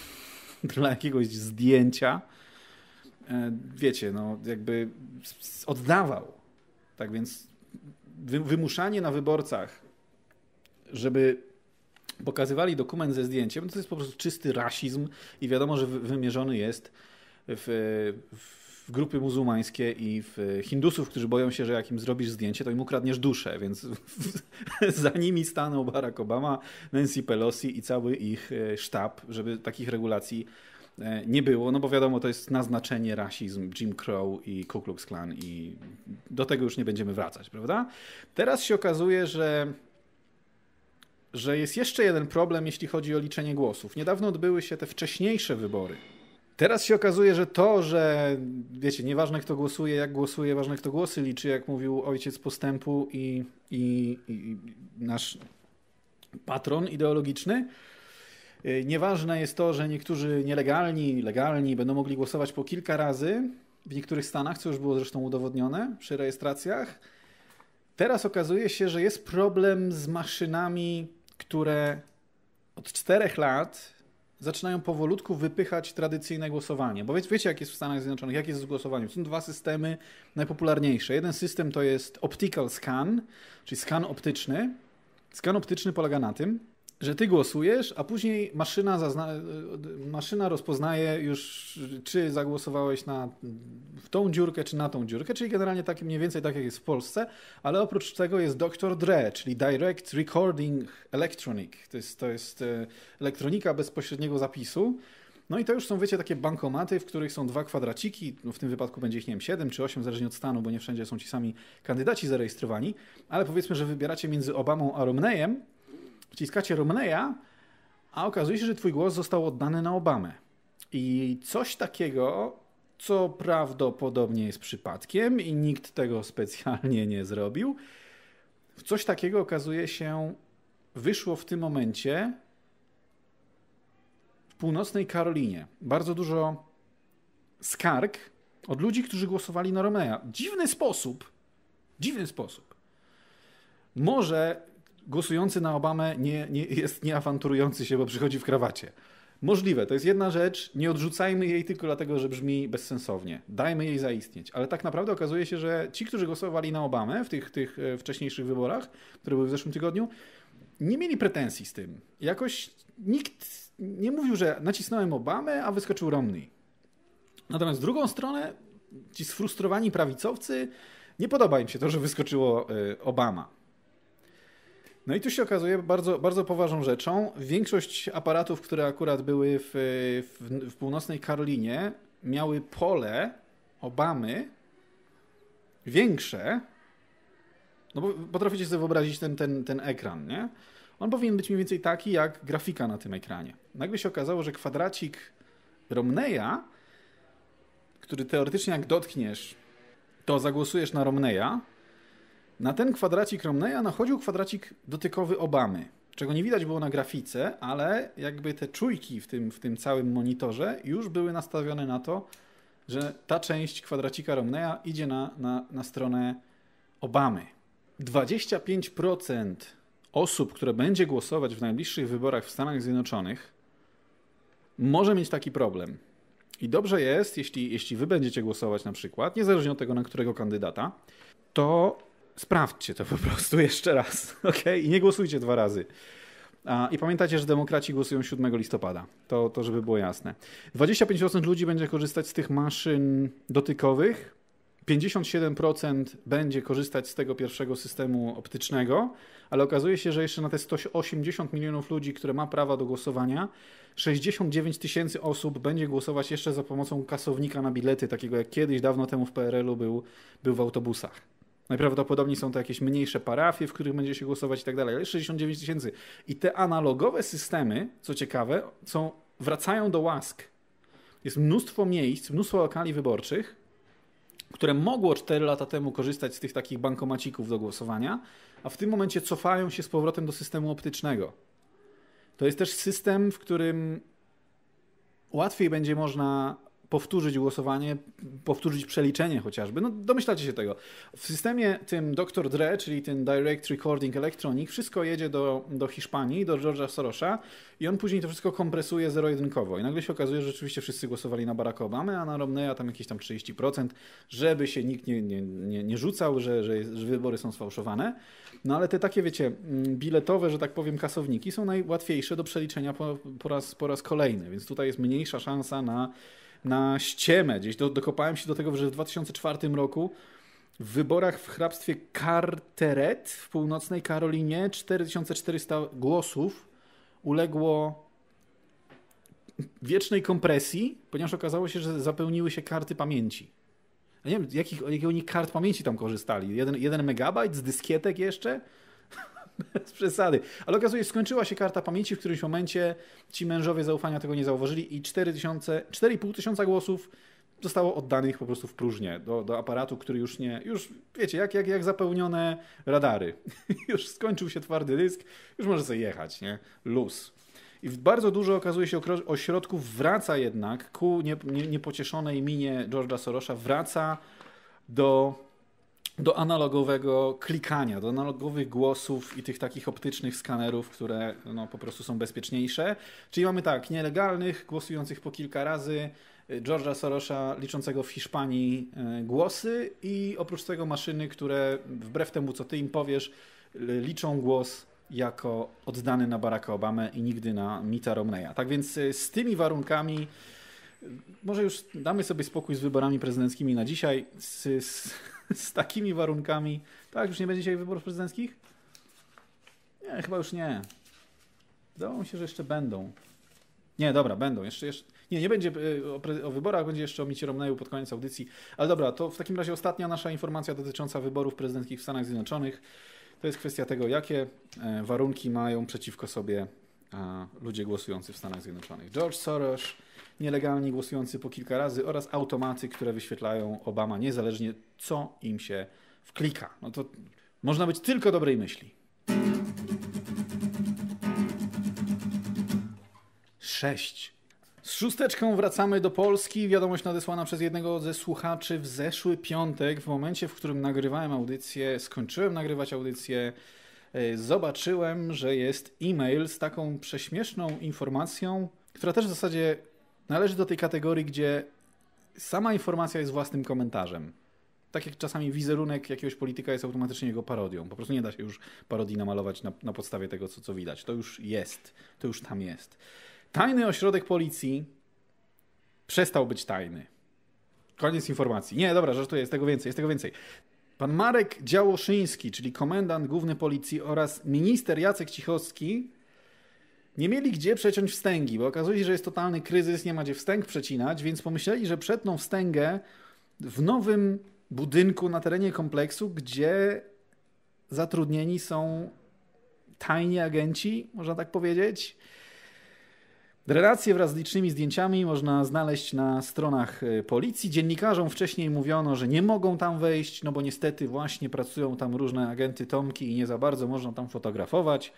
dla jakiegoś zdjęcia, e, wiecie, no jakby oddawał. Tak więc wy, wymuszanie na wyborcach, żeby pokazywali dokument ze zdjęciem, to jest po prostu czysty rasizm i wiadomo, że wymierzony jest w, w w grupy muzułmańskie i w e, Hindusów, którzy boją się, że jak im zrobisz zdjęcie, to im ukradniesz duszę, więc za nimi stanął Barack Obama, Nancy Pelosi i cały ich e, sztab, żeby takich regulacji e, nie było, no bo wiadomo, to jest naznaczenie rasizm, Jim Crow i Ku Klux Klan i do tego już nie będziemy wracać, prawda? Teraz się okazuje, że że jest jeszcze jeden problem, jeśli chodzi o liczenie głosów. Niedawno odbyły się te wcześniejsze wybory Teraz się okazuje, że to, że wiecie, nieważne kto głosuje, jak głosuje, ważne kto głosy liczy, jak mówił ojciec postępu i, i, i nasz patron ideologiczny. Y, nieważne jest to, że niektórzy nielegalni, legalni będą mogli głosować po kilka razy w niektórych stanach, co już było zresztą udowodnione przy rejestracjach. Teraz okazuje się, że jest problem z maszynami, które od czterech lat zaczynają powolutku wypychać tradycyjne głosowanie. Bo wiecie, wiecie, jak jest w Stanach Zjednoczonych, jak jest z głosowaniem. Są dwa systemy najpopularniejsze. Jeden system to jest optical scan, czyli skan optyczny. Skan optyczny polega na tym, że ty głosujesz, a później maszyna, e, maszyna rozpoznaje już, czy zagłosowałeś na tą dziurkę, czy na tą dziurkę, czyli generalnie tak, mniej więcej tak jak jest w Polsce, ale oprócz tego jest Dr. Dre, czyli Direct Recording Electronic. To jest, to jest e, elektronika bezpośredniego zapisu. No i to już są, wiecie, takie bankomaty, w których są dwa kwadraciki, no w tym wypadku będzie ich, nie wiem, 7 czy 8, zależnie od stanu, bo nie wszędzie są ci sami kandydaci zarejestrowani, ale powiedzmy, że wybieracie między Obamą a Romneyem, wciskacie Romneya, a okazuje się, że twój głos został oddany na Obamę. I coś takiego, co prawdopodobnie jest przypadkiem i nikt tego specjalnie nie zrobił, coś takiego okazuje się wyszło w tym momencie w północnej Karolinie. Bardzo dużo skarg od ludzi, którzy głosowali na Romney'a. Dziwny sposób. Dziwny sposób. Może głosujący na Obamę nie, nie jest nieawanturujący się, bo przychodzi w krawacie. Możliwe, to jest jedna rzecz, nie odrzucajmy jej tylko dlatego, że brzmi bezsensownie. Dajmy jej zaistnieć. Ale tak naprawdę okazuje się, że ci, którzy głosowali na Obamę w tych, tych e, wcześniejszych wyborach, które były w zeszłym tygodniu, nie mieli pretensji z tym. Jakoś nikt nie mówił, że nacisnąłem Obamę, a wyskoczył Romney. Natomiast z drugą stronę, ci sfrustrowani prawicowcy, nie podoba im się to, że wyskoczyło e, Obama. No i tu się okazuje bardzo, bardzo poważną rzeczą. Większość aparatów, które akurat były w, w, w północnej Karolinie, miały pole Obamy większe. No bo potraficie sobie wyobrazić ten, ten, ten ekran, nie? On powinien być mniej więcej taki jak grafika na tym ekranie. Nagle się okazało, że kwadracik Romneya, który teoretycznie jak dotkniesz, to zagłosujesz na Romneya, na ten kwadracik Romneya nachodził kwadracik dotykowy Obamy, czego nie widać było na grafice, ale jakby te czujki w tym, w tym całym monitorze już były nastawione na to, że ta część kwadracika Romneya idzie na, na, na stronę Obamy. 25% osób, które będzie głosować w najbliższych wyborach w Stanach Zjednoczonych, może mieć taki problem. I dobrze jest, jeśli, jeśli wy będziecie głosować na przykład, niezależnie od tego, na którego kandydata, to sprawdźcie to po prostu jeszcze raz, ok? I nie głosujcie dwa razy. I pamiętajcie, że demokraci głosują 7 listopada. To, to żeby było jasne. 25% ludzi będzie korzystać z tych maszyn dotykowych, 57% będzie korzystać z tego pierwszego systemu optycznego, ale okazuje się, że jeszcze na te 180 milionów ludzi, które ma prawa do głosowania, 69 tysięcy osób będzie głosować jeszcze za pomocą kasownika na bilety, takiego jak kiedyś dawno temu w PRL-u był, był w autobusach. Najprawdopodobniej są to jakieś mniejsze parafie, w których będzie się głosować i tak dalej, ale 69 tysięcy. I te analogowe systemy, co ciekawe, są, wracają do łask. Jest mnóstwo miejsc, mnóstwo lokali wyborczych, które mogło 4 lata temu korzystać z tych takich bankomacików do głosowania, a w tym momencie cofają się z powrotem do systemu optycznego. To jest też system, w którym łatwiej będzie można powtórzyć głosowanie, powtórzyć przeliczenie chociażby. No domyślacie się tego. W systemie tym Dr. Dre, czyli ten Direct Recording Electronic, wszystko jedzie do, do Hiszpanii, do George'a Sorosza i on później to wszystko kompresuje zero-jedynkowo. I nagle się okazuje, że rzeczywiście wszyscy głosowali na Barack Obama, a na Romneya tam jakieś tam 30%, żeby się nikt nie, nie, nie, nie rzucał, że, że, że wybory są sfałszowane. No ale te takie, wiecie, mm, biletowe, że tak powiem, kasowniki są najłatwiejsze do przeliczenia po, po, raz, po raz kolejny, więc tutaj jest mniejsza szansa na na ściemę. Gdzieś do, dokopałem się do tego, że w 2004 roku w wyborach w hrabstwie Carteret w północnej Karolinie 4400 głosów uległo wiecznej kompresji, ponieważ okazało się, że zapełniły się karty pamięci. Ja nie wiem, jakich, jakich oni kart pamięci tam korzystali. Jeden, jeden megabajt z dyskietek jeszcze? Z przesady. Ale okazuje się, skończyła się karta pamięci, w którymś momencie ci mężowie zaufania tego nie zauważyli i 4,5 tysiąca głosów zostało oddanych po prostu w próżnię do, do aparatu, który już nie, już wiecie, jak, jak, jak zapełnione radary. już skończył się twardy dysk, już może sobie jechać, nie? Luz. I bardzo dużo okazuje się ośrodków wraca jednak ku nie, nie, niepocieszonej minie George'a Sorosza, wraca do do analogowego klikania, do analogowych głosów i tych takich optycznych skanerów, które no, po prostu są bezpieczniejsze. Czyli mamy tak, nielegalnych, głosujących po kilka razy, y, George'a Sorosza liczącego w Hiszpanii y, głosy i oprócz tego maszyny, które wbrew temu, co ty im powiesz, y, liczą głos jako oddany na Baracka Obamę i nigdy na Mita Romneya. Tak więc z tymi warunkami może już damy sobie spokój z wyborami prezydenckimi na dzisiaj. Z, z z takimi warunkami. Tak, już nie będzie dzisiaj wyborów prezydenckich? Nie, chyba już nie. Wydawało mi się, że jeszcze będą. Nie, dobra, będą. Jeszcze, jeszcze... Nie, nie będzie y, o, o wyborach, będzie jeszcze o Micie Romneyu pod koniec audycji. Ale dobra, to w takim razie ostatnia nasza informacja dotycząca wyborów prezydenckich w Stanach Zjednoczonych. To jest kwestia tego, jakie e, warunki mają przeciwko sobie ludzie głosujący w Stanach Zjednoczonych. George Soros nielegalni głosujący po kilka razy oraz automaty, które wyświetlają Obama niezależnie co im się wklika. No to można być tylko dobrej myśli. 6. Z szósteczką wracamy do Polski. Wiadomość nadesłana przez jednego ze słuchaczy w zeszły piątek, w momencie, w którym nagrywałem audycję, skończyłem nagrywać audycję, e, zobaczyłem, że jest e-mail z taką prześmieszną informacją, która też w zasadzie należy do tej kategorii, gdzie sama informacja jest własnym komentarzem. Tak jak czasami wizerunek jakiegoś polityka jest automatycznie jego parodią. Po prostu nie da się już parodii namalować na, na podstawie tego, co, co widać. To już jest. To już tam jest. Tajny ośrodek policji przestał być tajny. Koniec informacji. Nie, dobra, żartuję, jest tego więcej, jest tego więcej. Pan Marek Działoszyński, czyli komendant główny policji oraz minister Jacek Cichowski nie mieli gdzie przeciąć wstęgi, bo okazuje się, że jest totalny kryzys, nie ma gdzie wstęg przecinać, więc pomyśleli, że przetną wstęgę w nowym budynku na terenie kompleksu, gdzie zatrudnieni są tajni agenci, można tak powiedzieć. Relacje wraz z licznymi zdjęciami można znaleźć na stronach y, policji. Dziennikarzom wcześniej mówiono, że nie mogą tam wejść, no bo niestety właśnie pracują tam różne agenty Tomki i nie za bardzo można tam fotografować.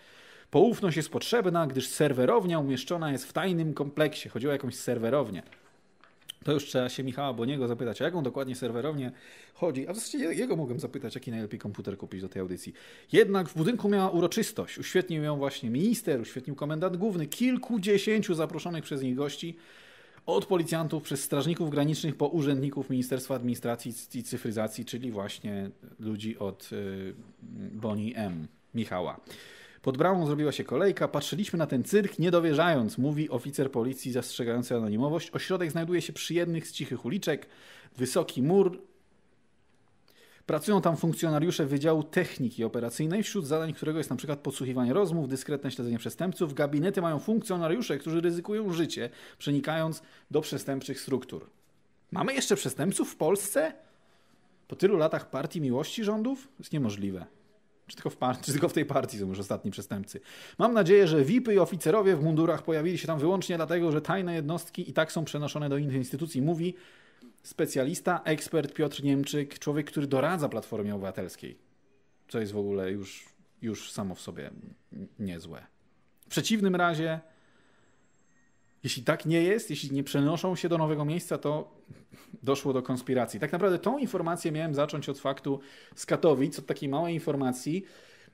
Poufność jest potrzebna, gdyż serwerownia umieszczona jest w tajnym kompleksie. Chodzi o jakąś serwerownię. To już trzeba się Michała Boniego zapytać, o jaką dokładnie serwerownię chodzi. A w zasadzie jego mogłem zapytać, jaki najlepiej komputer kupić do tej audycji. Jednak w budynku miała uroczystość. Uświetnił ją właśnie minister, uświetnił komendant główny, kilkudziesięciu zaproszonych przez nich gości. Od policjantów, przez strażników granicznych, po urzędników Ministerstwa Administracji i Cyfryzacji, czyli właśnie ludzi od y, Boni M. Michała. Pod bramą zrobiła się kolejka, patrzyliśmy na ten cyrk, nie dowierzając, mówi oficer policji zastrzegający anonimowość. Ośrodek znajduje się przy jednych z cichych uliczek, wysoki mur. Pracują tam funkcjonariusze Wydziału Techniki Operacyjnej, wśród zadań którego jest np. podsłuchiwanie rozmów, dyskretne śledzenie przestępców. Gabinety mają funkcjonariusze, którzy ryzykują życie, przenikając do przestępczych struktur. Mamy jeszcze przestępców w Polsce? Po tylu latach partii miłości rządów? Jest niemożliwe. Czy tylko, w par- czy tylko w tej partii są już ostatni przestępcy? Mam nadzieję, że VIPy i oficerowie w mundurach pojawili się tam wyłącznie dlatego, że tajne jednostki i tak są przenoszone do innych instytucji, mówi specjalista, ekspert Piotr Niemczyk, człowiek, który doradza Platformie Obywatelskiej. Co jest w ogóle już, już samo w sobie niezłe. W przeciwnym razie jeśli tak nie jest, jeśli nie przenoszą się do nowego miejsca, to doszło do konspiracji. Tak naprawdę tą informację miałem zacząć od faktu z Katowic, od takiej małej informacji.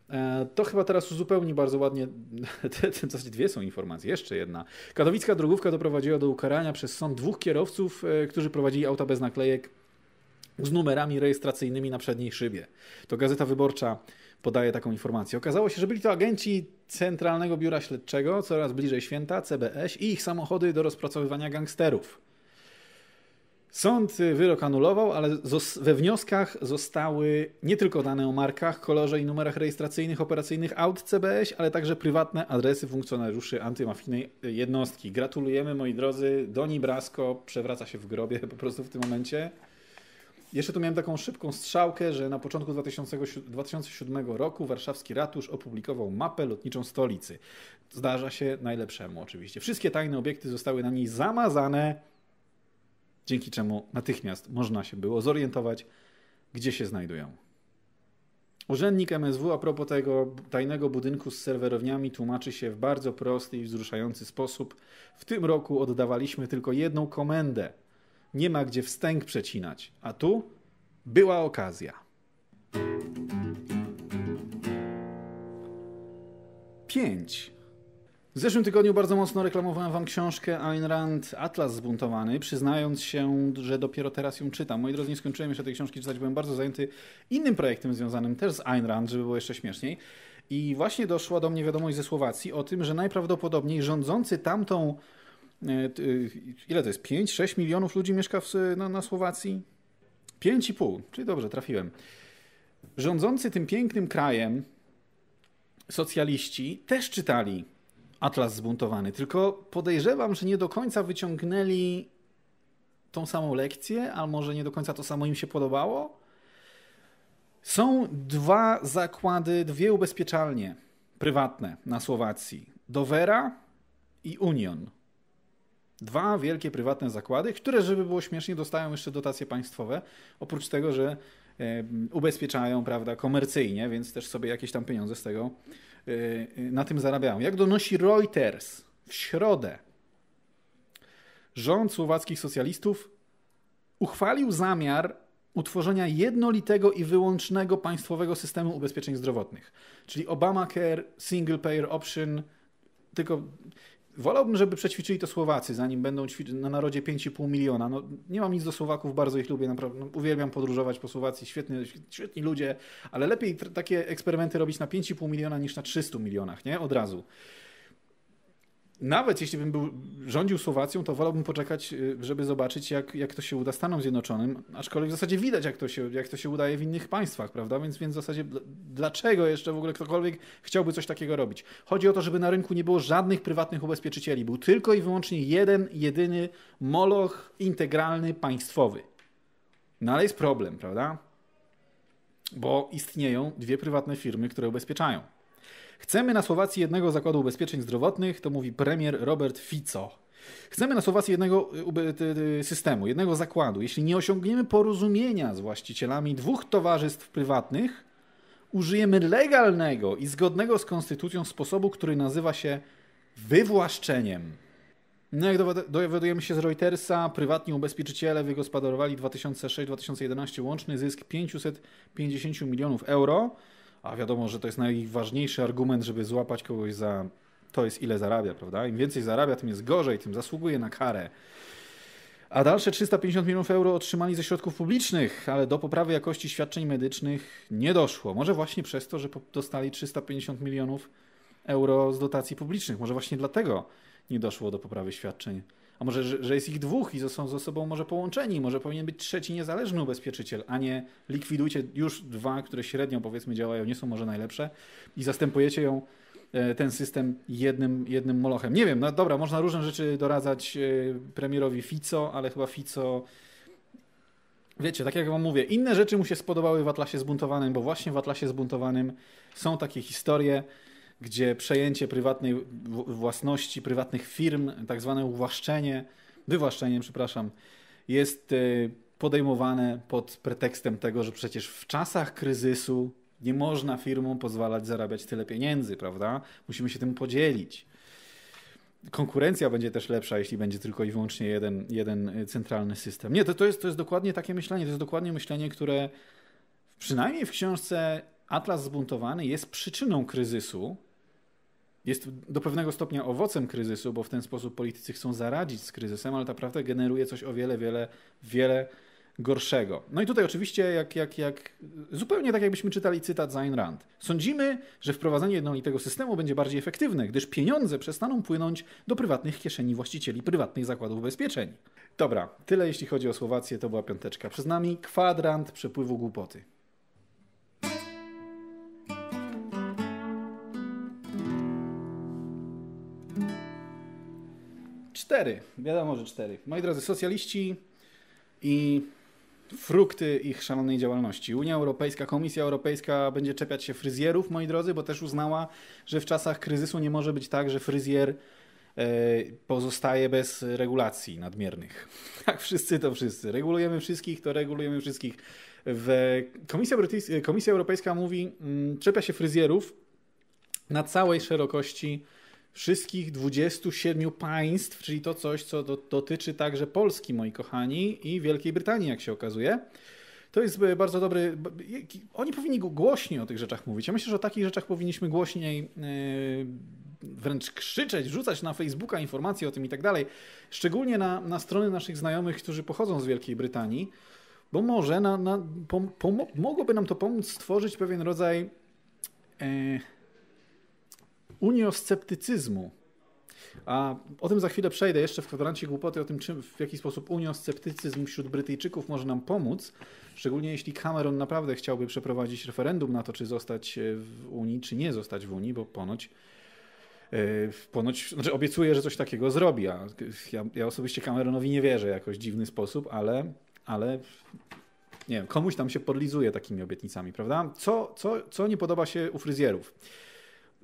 E, to chyba teraz uzupełni bardzo ładnie, w zasadzie dwie są informacje, jeszcze jedna. Katowicka drogówka doprowadziła do ukarania przez sąd dwóch kierowców, e, którzy prowadzili auta bez naklejek z numerami rejestracyjnymi na przedniej szybie. To Gazeta Wyborcza podaje taką informację. Okazało się, że byli to agenci Centralnego Biura Śledczego, coraz bliżej święta, CBS, i ich samochody do rozpracowywania gangsterów. Sąd wyrok anulował, ale we wnioskach zostały nie tylko dane o markach, kolorze i numerach rejestracyjnych operacyjnych aut CBS, ale także prywatne adresy funkcjonariuszy antymafijnej jednostki. Gratulujemy moi drodzy, Doni Brasko przewraca się w grobie po prostu w tym momencie. Jeszcze tu miałem taką szybką strzałkę, że na początku 2007 roku warszawski ratusz opublikował mapę lotniczą stolicy. Zdarza się najlepszemu oczywiście. Wszystkie tajne obiekty zostały na niej zamazane, dzięki czemu natychmiast można się było zorientować, gdzie się znajdują. Urzędnik MSW a propos tego tajnego budynku z serwerowniami tłumaczy się w bardzo prosty i wzruszający sposób. W tym roku oddawaliśmy tylko jedną komendę – nie ma gdzie wstęg przecinać, a tu była okazja. Pięć. W zeszłym tygodniu bardzo mocno reklamowałem wam książkę Ayn Rand Atlas Zbuntowany, przyznając się, że dopiero teraz ją czytam. Moi drodzy, nie skończyłem jeszcze tej książki czytać, byłem bardzo zajęty innym projektem związanym też z Ayn Rand, żeby było jeszcze śmieszniej. I właśnie doszła do mnie wiadomość ze Słowacji o tym, że najprawdopodobniej rządzący tamtą E, y, ile to jest? 5-6 milionów ludzi mieszka w, na, na Słowacji? 5,5, czyli dobrze, trafiłem. Rządzący tym pięknym krajem socjaliści też czytali Atlas Zbuntowany, tylko podejrzewam, że nie do końca wyciągnęli tą samą lekcję, albo może nie do końca to samo im się podobało. Są dwa zakłady, dwie ubezpieczalnie prywatne na Słowacji: Dovera i Union. Dwa wielkie prywatne zakłady, które, żeby było śmiesznie, dostają jeszcze dotacje państwowe. Oprócz tego, że ubezpieczają, prawda, komercyjnie, więc też sobie jakieś tam pieniądze z tego e, e, na tym zarabiają. Jak donosi Reuters w środę, rząd słowackich socjalistów uchwalił zamiar utworzenia jednolitego i wyłącznego państwowego systemu ubezpieczeń zdrowotnych, czyli Obamacare, Single Payer Option, tylko Wolałbym, żeby przećwiczyli to Słowacy, zanim będą na narodzie 5,5 miliona. No, nie mam nic do Słowaków, bardzo ich lubię, naprawdę. No, uwielbiam podróżować po Słowacji, świetni ludzie, ale lepiej takie eksperymenty robić na 5,5 miliona niż na 300 milionach, nie? Od razu nawet jeśli bym był, rządził Słowacją, to wolałbym poczekać, y, żeby zobaczyć, jak, jak to się uda Stanom Zjednoczonym. Aczkolwiek w zasadzie widać, jak to się, jak to się udaje w innych państwach, prawda? Więc, więc w zasadzie dlaczego jeszcze w ogóle ktokolwiek chciałby coś takiego robić? Chodzi o to, żeby na rynku nie było żadnych prywatnych ubezpieczycieli. Był tylko i wyłącznie jeden, jedyny moloch integralny państwowy. No ale jest problem, prawda? Bo istnieją dwie prywatne firmy, które ubezpieczają. Chcemy na Słowacji jednego zakładu ubezpieczeń zdrowotnych, to mówi premier Robert Fico. Chcemy na Słowacji jednego y, systemu, jednego zakładu. Jeśli nie osiągniemy porozumienia z właścicielami dwóch towarzystw prywatnych, użyjemy legalnego i zgodnego z konstytucją sposobu, który nazywa się wywłaszczeniem. No jak dowiadujemy się z Reutersa, prywatni ubezpieczyciele wygospodarowali 2006-2011 łączny zysk 550 milionów euro a wiadomo, że to jest najważniejszy argument, żeby złapać kogoś za to jest ile zarabia, prawda? Im więcej zarabia, tym jest gorzej, tym zasługuje na karę. A dalsze 350 milionów euro otrzymali ze środków publicznych, ale do poprawy jakości świadczeń medycznych nie doszło. Może właśnie przez to, że dostali 350 milionów euro z dotacji publicznych. Może właśnie dlatego nie doszło do poprawy świadczeń a może, że, jest ich dwóch i są ze sobą może połączeni, może powinien być trzeci niezależny ubezpieczyciel, a nie likwidujcie już dwa, które średnio powiedzmy działają, nie są może najlepsze i zastępujecie ją e, ten system jednym, jednym molochem. Nie wiem, no dobra, można różne rzeczy doradzać e, premierowi Fico, ale chyba Fico Wiecie, tak jak wam mówię, inne rzeczy mu się spodobały w Atlasie Zbuntowanym, bo właśnie w Atlasie Zbuntowanym są takie historie, gdzie przejęcie prywatnej własności, prywatnych firm, tak zwane uwłaszczenie, wywłaszczenie, przepraszam, jest y, podejmowane pod pretekstem tego, że przecież w czasach kryzysu nie można firmom pozwalać zarabiać tyle pieniędzy, prawda? Musimy się tym podzielić. Konkurencja będzie też lepsza, jeśli będzie tylko i wyłącznie jeden, jeden y, centralny system. Nie, to, to, jest, to jest dokładnie takie myślenie. To jest dokładnie myślenie, które przynajmniej w książce Atlas Zbuntowany jest przyczyną kryzysu, jest do pewnego stopnia owocem kryzysu, bo w ten sposób politycy chcą zaradzić z kryzysem, ale naprawdę generuje coś o wiele, wiele, wiele gorszego. No i tutaj oczywiście, jak, jak, jak zupełnie tak jakbyśmy czytali cytat z Ayn Rand. Sądzimy, że wprowadzenie jednolitego systemu będzie bardziej efektywne, gdyż pieniądze przestaną płynąć do prywatnych kieszeni właścicieli prywatnych zakładów ubezpieczeń. Dobra, tyle jeśli chodzi o Słowację, to była piąteczka. Przez nami kwadrant przepływu głupoty. Cztery, wiadomo, że cztery. Moi drodzy, socjaliści i frukty ich szalonej działalności. Unia Europejska, Komisja Europejska będzie czepiać się fryzjerów, moi drodzy, bo też uznała, że w czasach kryzysu nie może być tak, że fryzjer e, pozostaje bez regulacji nadmiernych. Tak, wszyscy to wszyscy. Regulujemy wszystkich, to regulujemy wszystkich. W Komisja, Komisja Europejska mówi, mm, czepia się fryzjerów na całej szerokości wszystkich 27 państw, czyli to coś, co do, dotyczy także Polski, moi kochani, i Wielkiej Brytanii, jak się okazuje. To jest e, bardzo dobry. Oni powinni głośniej o tych rzeczach mówić. Ja myślę, że o takich rzeczach powinniśmy głośniej e, wręcz krzyczeć, rzucać na Facebooka informacje o tym i tak dalej. Szczególnie na, na strony naszych znajomych, którzy pochodzą z Wielkiej Brytanii, bo może na, na, pom, pom, mogłoby nam to pomóc stworzyć pewien rodzaj. Yy, uniosceptycyzmu. A o tym za chwilę przejdę jeszcze w kwadrancie głupoty, o tym, czym, w jaki sposób uniosceptycyzm wśród Brytyjczyków może nam pomóc, szczególnie jeśli Cameron naprawdę chciałby przeprowadzić referendum na to, czy zostać e, w Unii, czy nie zostać w Unii, bo ponoć e, ponoć, znaczy obiecuje, że coś takiego zrobi. Ja, ja, osobiście Cameronowi nie wierzę jakoś dziwny sposób, ale, ale nie wiem, komuś tam się podlizuje takimi obietnicami, prawda? Co, co, co nie podoba się u fryzjerów?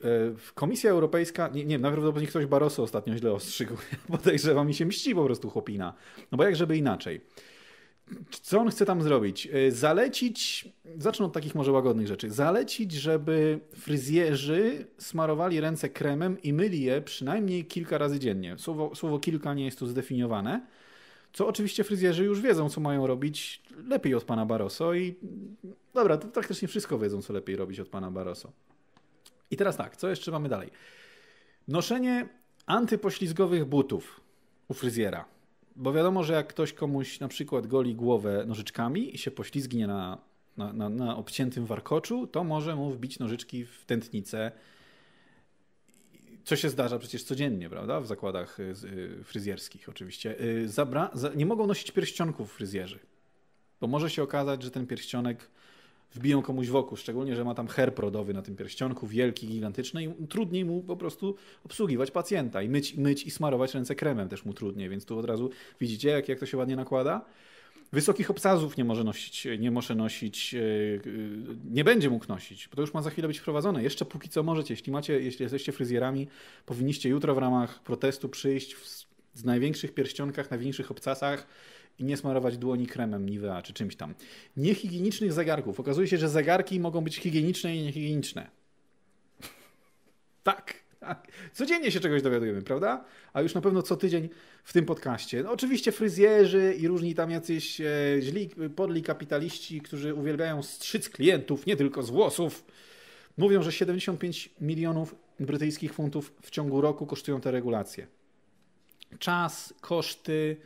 E, Komisja Europejska, nie, nie najprawdopodobniej ktoś Barroso ostatnio źle ostrzygł. Podejrzewam mi się mści po prostu chłopina. No bo jak żeby inaczej. Co on chce tam zrobić? E, zalecić, zacznę od takich może łagodnych rzeczy, zalecić, żeby fryzjerzy smarowali ręce kremem i myli je przynajmniej kilka razy dziennie. Słowo, słowo kilka nie jest tu zdefiniowane, co oczywiście fryzjerzy już wiedzą, co mają robić lepiej od pana Barroso i mm, dobra, to praktycznie wszystko wiedzą, co lepiej robić od pana Barroso. I teraz tak, co jeszcze mamy dalej? Noszenie antypoślizgowych butów u fryzjera. Bo wiadomo, że jak ktoś komuś na przykład goli głowę nożyczkami i się poślizgnie na, na, na, na obciętym warkoczu, to może mu wbić nożyczki w tętnicę. Co się zdarza przecież codziennie, prawda? W zakładach y, y, fryzjerskich oczywiście. Y, zabra... nie mogą nosić pierścionków fryzjerzy, bo może się okazać, że ten pierścionek wbiją komuś w oku, szczególnie, że ma tam herb rodowy na tym pierścionku, wielki, gigantyczny i trudniej mu po prostu obsługiwać pacjenta i myć, myć i smarować ręce kremem też mu trudniej, więc tu od razu widzicie, jak, jak to się ładnie nakłada. Wysokich obcasów nie może nosić, nie może nosić, e, e, nie będzie mógł nosić, bo to już ma za chwilę być wprowadzone. Jeszcze póki co możecie, jeśli macie, jeśli jesteście fryzjerami, powinniście jutro w ramach protestu przyjść w, z największych pierścionkach, największych obcasach, i nie smarować dłoni kremem Nivea czy czymś tam. Niehigienicznych zegarków. Okazuje się, że zegarki mogą być higieniczne i niehigieniczne. Tak, tak. Codziennie się czegoś dowiadujemy, prawda? A już na pewno co tydzień w tym podcaście. No oczywiście fryzjerzy i różni tam jacyś e, źli, podli kapitaliści, którzy uwielbiają strzyc klientów, nie tylko z włosów, mówią, że 75 milionów brytyjskich funtów w ciągu roku kosztują te regulacje. Czas, koszty,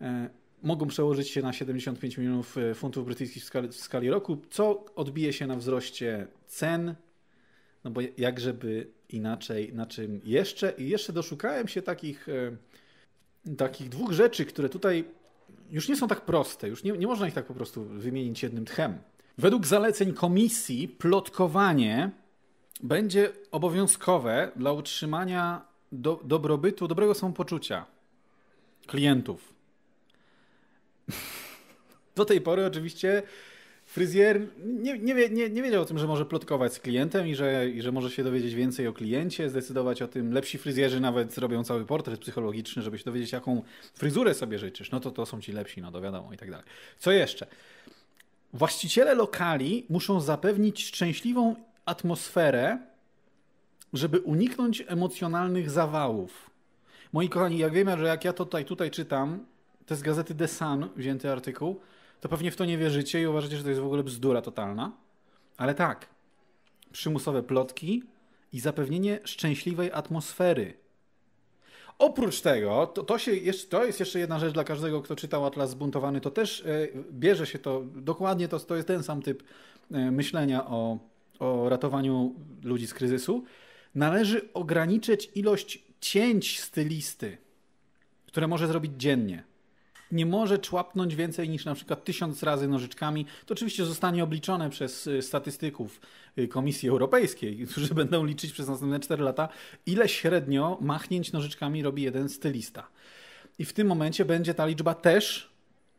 E, mogą przełożyć się na 75 milionów e, funtów brytyjskich w skali, roku, co odbije się na wzroście cen, no bo jak żeby inaczej, na czym jeszcze? I jeszcze doszukałem się takich, e, takich dwóch rzeczy, które tutaj już nie są tak proste, już nie, nie można ich tak po prostu wymienić jednym tchem. Według zaleceń komisji plotkowanie będzie obowiązkowe dla utrzymania do, dobrobytu, dobrego samopoczucia klientów. Do tej pory oczywiście fryzjer nie, nie, nie, nie wiedział o tym, że może plotkować z klientem i że, i że może się dowiedzieć więcej o kliencie, zdecydować o tym. Lepsi fryzjerzy nawet robią cały portret psychologiczny, żeby się dowiedzieć, jaką fryzurę sobie życzysz. No to to są ci lepsi, no to wiadomo i tak dalej. Co jeszcze? Właściciele lokali muszą zapewnić szczęśliwą atmosferę, żeby uniknąć emocjonalnych zawałów. Moi kochani, jak wiem, że jak ja to tutaj, tutaj czytam, to jest z gazety The Sun wzięty artykuł. To pewnie w to nie wierzycie i uważacie, że to jest w ogóle bzdura totalna. Ale tak. Przymusowe plotki i zapewnienie szczęśliwej atmosfery. Oprócz tego, to, to, się jeszcze, to jest jeszcze jedna rzecz dla każdego, kto czytał Atlas Zbuntowany, to też e, bierze się to, dokładnie to, to jest ten sam typ e, myślenia o, o ratowaniu ludzi z kryzysu. Należy ograniczyć ilość cięć stylisty, które może zrobić dziennie nie może człapnąć więcej niż na przykład tysiąc razy nożyczkami, to oczywiście zostanie obliczone przez y, statystyków y, Komisji Europejskiej, którzy będą liczyć przez następne 4 lata, ile średnio machnięć nożyczkami robi jeden stylista. I w tym momencie będzie ta liczba też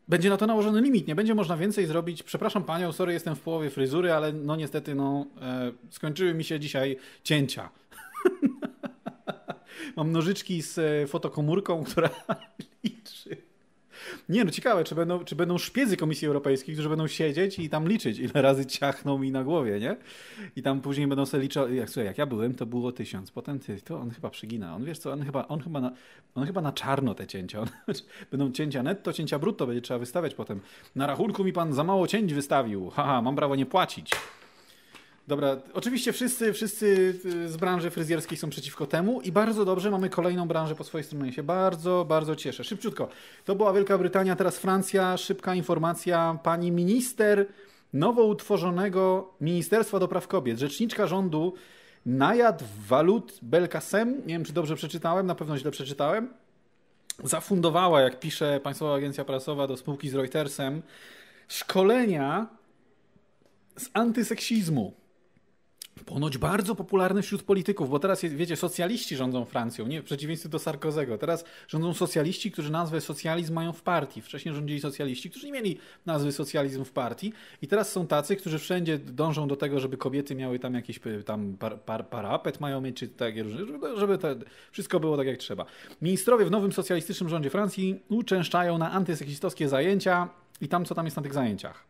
będzie na to nałożony limit, nie będzie można więcej zrobić. Przepraszam panią, sorry, jestem w połowie fryzury, ale no niestety, no, e, skończyły mi się dzisiaj cięcia. Mam nożyczki z e, fotokomórką, która liczy. Nie no, ciekawe, czy będą, czy będą szpiedzy Komisji Europejskiej, którzy będą siedzieć i tam liczyć, ile razy ciachną mi na głowie, nie? I tam później będą sobie liczyć, jak, słuchaj, jak ja byłem, to było tysiąc, potem ty, to on chyba przygina, on wiesz co, on chyba, on chyba, na, on chyba na czarno te cięcia, on, będą cięcia netto, cięcia brutto, będzie trzeba wystawiać potem. Na rachunku mi pan za mało cięć wystawił, haha, mam prawo nie płacić. Dobra, oczywiście wszyscy, wszyscy y, z branży fryzjerskiej są przeciwko temu i bardzo dobrze, mamy kolejną branżę po swojej stronie. Się bardzo, bardzo cieszę. Szybciutko. To była Wielka Brytania, teraz Francja. Szybka informacja. Pani minister nowo utworzonego Ministerstwa do Praw Kobiet, rzeczniczka rządu Najad Walut Belkasem, nie wiem czy dobrze przeczytałem, na pewno źle przeczytałem, zafundowała, jak pisze Państwowa Agencja Prasowa do spółki z Reutersem, szkolenia z antyseksizmu Ponoć bardzo popularny wśród polityków, bo teraz, wiecie, socjaliści rządzą Francją, nie? W przeciwieństwie do Sarkozego. Teraz rządzą socjaliści, którzy nazwę socjalizm mają w partii. Wcześniej rządzili socjaliści, którzy nie mieli nazwy socjalizm w partii. I teraz są tacy, którzy wszędzie dążą do tego, żeby kobiety miały tam jakiś y, tam par, par, parapet mają mieć, czy takie różne, żeby to wszystko było tak, jak trzeba. Ministrowie w nowym socjalistycznym rządzie Francji uczęszczają na antyseksistowskie zajęcia i tam, co tam jest na tych zajęciach.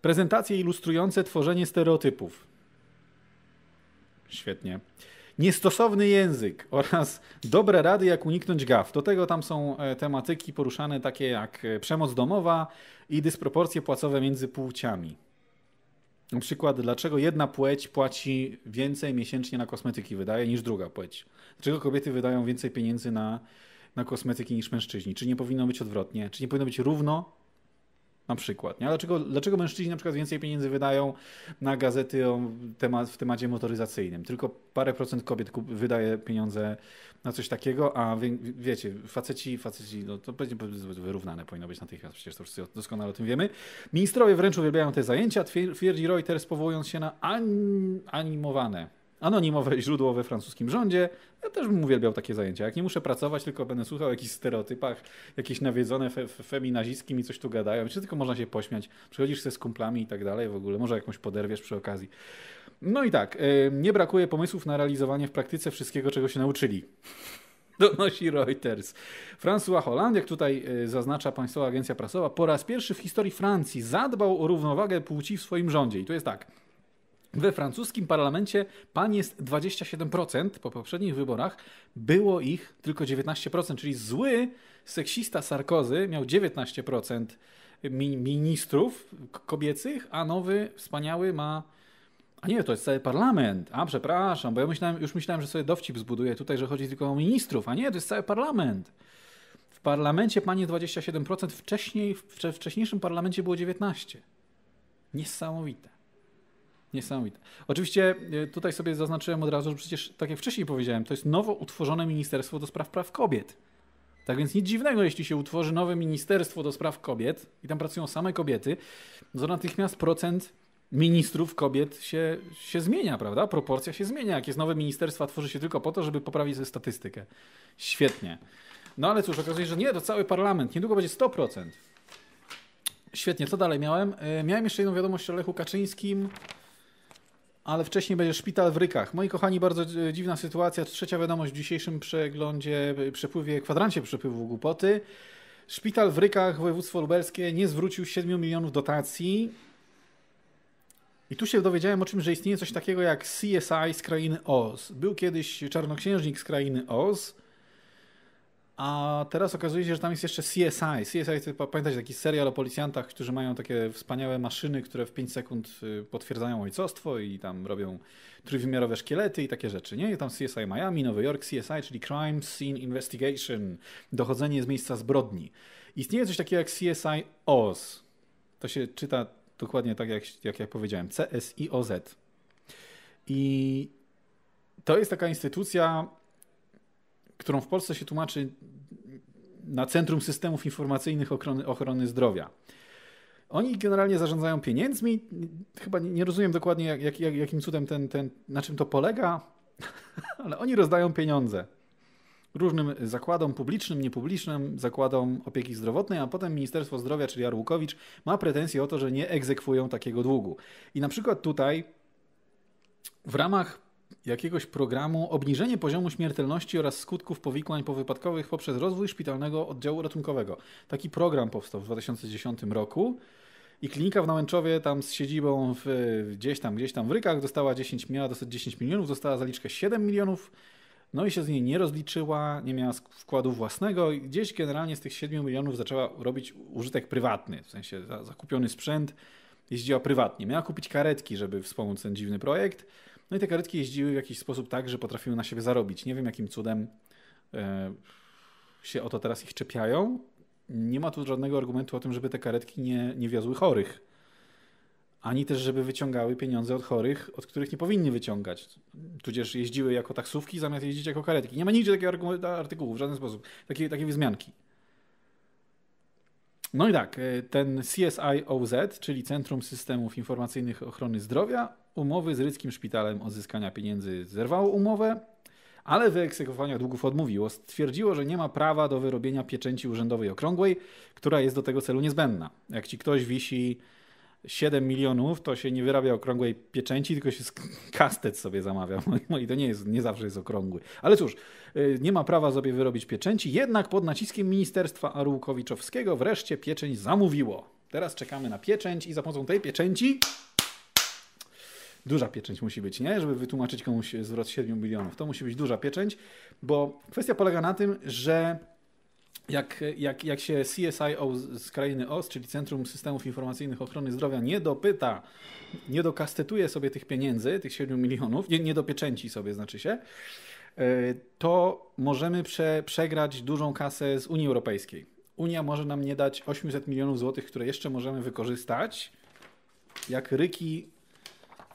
Prezentacje ilustrujące tworzenie stereotypów Świetnie. Niestosowny język oraz dobre rady, jak uniknąć gaf. Do tego tam są e, tematyki poruszane takie jak e, przemoc domowa i dysproporcje płacowe między płciami. Na przykład, dlaczego jedna płeć płaci więcej miesięcznie na kosmetyki wydaje niż druga płeć? Dlaczego kobiety wydają więcej pieniędzy na, na kosmetyki niż mężczyźni? Czy nie powinno być odwrotnie? Czy nie powinno być równo na przykład. Nie? Dlaczego, dlaczego mężczyźni na przykład więcej pieniędzy wydają na gazety o temat, w temacie motoryzacyjnym? Tylko parę procent kobiet kup, wydaje pieniądze na coś takiego, a wie, wiecie, faceci, faceci, no to będzie wyrównane powinno być natychmiast, przecież to wszyscy doskonale o tym wiemy. Ministrowie wręcz uwielbiają te zajęcia, twierdzi Reuters powołując się na an, animowane anonimowe źródło we francuskim rządzie. Ja też bym uwielbiał takie zajęcia. Jak nie muszę pracować, tylko będę słuchał o jakichś stereotypach, jakieś nawiedzone fe, coś tu gadają. Czy tylko można się pośmiać. Przychodzisz ze z kumplami i tak dalej w ogóle. Może jakąś poderwiesz przy okazji. No i tak, y, nie brakuje pomysłów na realizowanie w praktyce wszystkiego, czego się nauczyli. Donosi Reuters. François Hollande, jak tutaj y, zaznacza Państwowa Agencja Prasowa, po raz pierwszy w historii Francji zadbał o równowagę płci w swoim rządzie. I to jest tak. We francuskim parlamencie pan jest 27%, po poprzednich wyborach było ich tylko 19%, czyli zły seksista Sarkozy miał 19% mi ministrów kobiecych, a nowy wspaniały ma a nie, to jest cały parlament. A przepraszam, bo ja myślałem, już myślałem, że sobie dowcip zbuduję tutaj, że chodzi tylko o ministrów. A nie, to jest cały parlament. W parlamencie panie 27%, wcześniej, w wcześniejszym parlamencie było 19%. Niesamowite. Niesamowite. Oczywiście e, tutaj sobie zaznaczyłem od razu, że przecież, tak jak wcześniej powiedziałem, to jest nowo utworzone Ministerstwo do Spraw Praw Kobiet. Tak więc nic dziwnego, jeśli się utworzy nowe Ministerstwo do Spraw Kobiet i tam pracują same kobiety, to natychmiast procent ministrów kobiet się, się zmienia, prawda? Proporcja się zmienia. Jak jest nowe ministerstwo tworzy się tylko po to, żeby poprawić sobie statystykę. Świetnie. No ale cóż, okazuje się, że nie, to cały parlament. Niedługo będzie 100%. Świetnie, co dalej miałem? E, miałem jeszcze jedną wiadomość o Lechu Kaczyńskim ale wcześniej będzie szpital w Rykach. Moi kochani, bardzo dziwna sytuacja. Trzecia wiadomość w dzisiejszym przeglądzie, e, przepływie, kwadrancie przepływu głupoty. Szpital w Rykach, województwo lubelskie, nie zwrócił 7 milionów dotacji. I tu się dowiedziałem o czym, że istnieje coś takiego jak CSI z krainy Oz. Był kiedyś czarnoksiężnik z krainy Oz, a teraz okazuje się, że tam jest jeszcze CSI. CSI, pamiętać taki serial o policjantach, którzy mają takie wspaniałe maszyny, które w 5 sekund y, potwierdzają ojcostwo i tam robią trójwymiarowe szkielety i takie rzeczy, nie? tam CSI Miami, Nowy Jork, CSI, czyli Crime Scene Investigation, dochodzenie z miejsca zbrodni. Istnieje coś takiego jak CSI Oz. To się czyta dokładnie tak, jak, jak ja powiedziałem, CSIOZ. I to jest taka instytucja, którą w Polsce się tłumaczy na Centrum Systemów Informacyjnych Ochrony, Ochrony Zdrowia. Oni generalnie zarządzają pieniędzmi. Chyba nie rozumiem dokładnie, jak, jak, jakim cudem ten, ten, na czym to polega, ale oni rozdają pieniądze różnym zakładom publicznym, niepublicznym, zakładom opieki zdrowotnej, a potem Ministerstwo Zdrowia, czyli Arłukowicz, ma pretensje o to, że nie egzekwują takiego długu. I na przykład tutaj w ramach jakiegoś programu obniżenie poziomu śmiertelności oraz skutków powikłań powypadkowych poprzez rozwój szpitalnego oddziału ratunkowego. Taki program powstał w 2010 roku. I klinika w Nałęczowie tam z siedzibą w, gdzieś tam, gdzieś tam w Rykach dostała 10, miała dostać 10 milionów, dostała zaliczkę 7 milionów, no i się z niej nie rozliczyła, nie miała wkładu własnego i gdzieś generalnie z tych 7 milionów zaczęła robić użytek prywatny, w sensie zakupiony sprzęt, jeździła prywatnie. Miała kupić karetki, żeby wspomóc ten dziwny projekt, no i te karetki jeździły w jakiś sposób tak, że potrafiły na siebie zarobić. Nie wiem, jakim cudem e, się o to teraz ich czepiają. Nie ma tu żadnego argumentu o tym, żeby te karetki nie, nie wiozły chorych. Ani też, żeby wyciągały pieniądze od chorych, od których nie powinny wyciągać. Tudzież jeździły jako taksówki zamiast jeździć jako karetki. Nie ma nigdzie takiego artykułu w żaden sposób, takiej, takie wzmianki. No i tak, e, ten CSIOZ, czyli Centrum Systemów Informacyjnych Ochrony Zdrowia, umowy z ryckim szpitalem odzyskania pieniędzy zerwało umowę, ale wyegzekwowania długów odmówiło. Stwierdziło, że nie ma prawa do wyrobienia pieczęci urzędowej okrągłej, która jest do tego celu niezbędna. Jak ci ktoś wisi 7 milionów, to się nie wyrabia okrągłej pieczęci, tylko się kastet sobie zamawia. No I to nie, jest, nie zawsze jest okrągły. Ale cóż, y, nie ma prawa sobie wyrobić pieczęci, jednak pod naciskiem Ministerstwa Arułkowiczowskiego wreszcie pieczęć zamówiło. Teraz czekamy na pieczęć i za pomocą tej pieczęci Duża pieczęć musi być, nie? Żeby wytłumaczyć komuś zwrot 7 milionów. To musi być duża pieczęć, bo kwestia polega na tym, że jak, jak, jak się CSIO z krainy OS, czyli Centrum Systemów Informacyjnych Ochrony Zdrowia, nie dopyta, nie dokastetuje sobie tych pieniędzy, tych 7 milionów, nie, nie dopieczęci sobie, znaczy się, y, to możemy prze, przegrać dużą kasę z Unii Europejskiej. Unia może nam nie dać 800 milionów złotych, które jeszcze możemy wykorzystać, jak ryki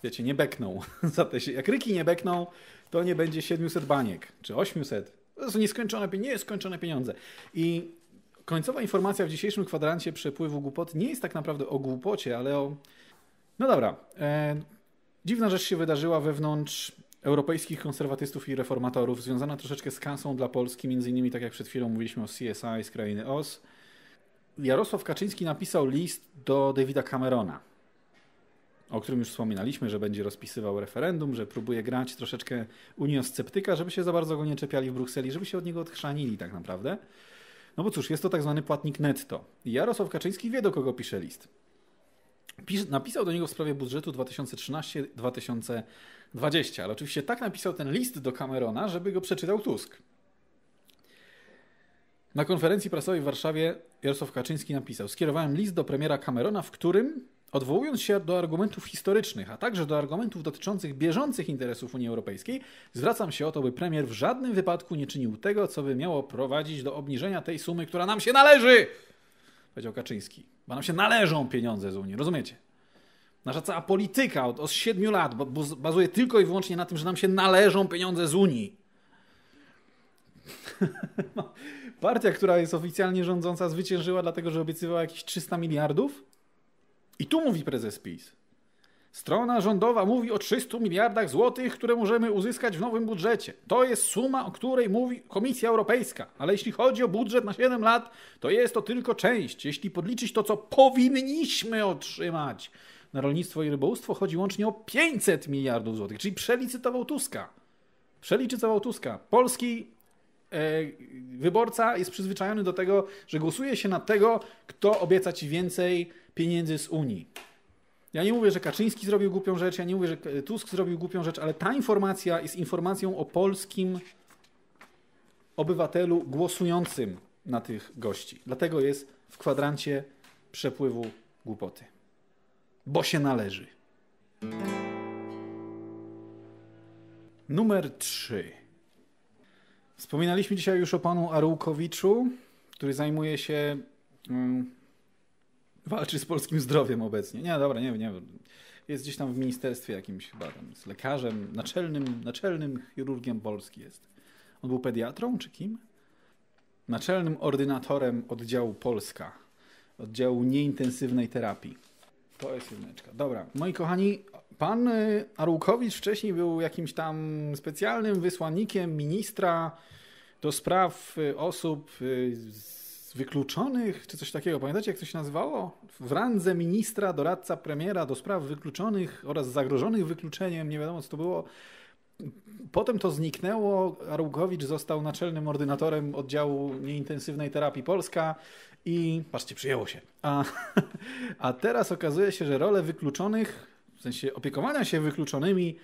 wiecie, nie bekną. Jak ryki nie bekną, to nie będzie 700 baniek, czy 800. To są nieskończone, nieskończone pieniądze. I końcowa informacja w dzisiejszym kwadrancie przepływu głupot nie jest tak naprawdę o głupocie, ale o... No dobra. E... Dziwna rzecz się wydarzyła wewnątrz europejskich konserwatystów i reformatorów, związana troszeczkę z kansą dla Polski, między innymi tak jak przed chwilą mówiliśmy o CSI z krainy OS. Jarosław Kaczyński napisał list do Davida Camerona o którym już wspominaliśmy, że będzie rozpisywał referendum, że próbuje grać troszeczkę uniosceptyka, żeby się za bardzo go nie czepiali w Brukseli, żeby się od niego odchrzanili tak naprawdę. No bo cóż, jest to tak zwany płatnik netto. Jarosław Kaczyński wie, do kogo pisze list. napisał do niego w sprawie budżetu 2013-2020, ale oczywiście tak napisał ten list do Camerona, żeby go przeczytał Tusk. Na konferencji prasowej w Warszawie Jarosław Kaczyński napisał: Skierowałem list do premiera Camerona, w którym Odwołując się do argumentów historycznych, a także do argumentów dotyczących bieżących interesów Unii Europejskiej, zwracam się o to, by premier w żadnym wypadku nie czynił tego, co by miało prowadzić do obniżenia tej sumy, która nam się należy, powiedział Kaczyński. Bo nam się należą pieniądze z Unii, rozumiecie? Nasza cała polityka od, od 7 lat bo, bo bazuje tylko i wyłącznie na tym, że nam się należą pieniądze z Unii. No, partia, która jest oficjalnie rządząca, zwyciężyła dlatego, że obiecywała jakieś 300 miliardów? I tu mówi prezes PiS. Strona rządowa mówi o 300 miliardach złotych, które możemy uzyskać w nowym budżecie. To jest suma, o której mówi Komisja Europejska. Ale jeśli chodzi o budżet na 7 lat, to jest to tylko część. Jeśli podliczyć to, co powinniśmy otrzymać na rolnictwo i rybołówstwo, chodzi łącznie o 500 miliardów złotych, czyli przelicytował Tuska. Przelicytował Tuska. Polski E, wyborca jest przyzwyczajony do tego, że głosuje się na tego, kto obieca ci więcej pieniędzy z Unii. Ja nie mówię, że Kaczyński zrobił głupią rzecz, ja nie mówię, że Tusk zrobił głupią rzecz, ale ta informacja jest informacją o polskim obywatelu głosującym na tych gości. Dlatego jest w kwadrancie przepływu głupoty. Bo się należy. Numer 3. Wspominaliśmy dzisiaj już o panu Arułkowiczu, który zajmuje się. Mm, walczy z polskim zdrowiem obecnie. Nie, dobra, nie wiem, Jest gdzieś tam w ministerstwie jakimś chyba, tam jest lekarzem, naczelnym, naczelnym chirurgiem Polski jest. On był pediatrą czy kim? Naczelnym ordynatorem oddziału Polska, oddziału nieintensywnej terapii. To jest jedyneczka. Dobra, moi kochani, pan y, Arłukowicz wcześniej był jakimś tam specjalnym wysłannikiem ministra do spraw y, osób y, wykluczonych, czy coś takiego. Pamiętacie, jak to się nazywało? W randze ministra, doradca premiera do spraw wykluczonych oraz zagrożonych wykluczeniem, nie wiadomo co to było. Potem to zniknęło. Arłukowicz został naczelnym ordynatorem oddziału nieintensywnej terapii Polska. I patrzcie, przyjęło się. A, a teraz okazuje się, że rolę wykluczonych, w sensie opiekowania się wykluczonymi,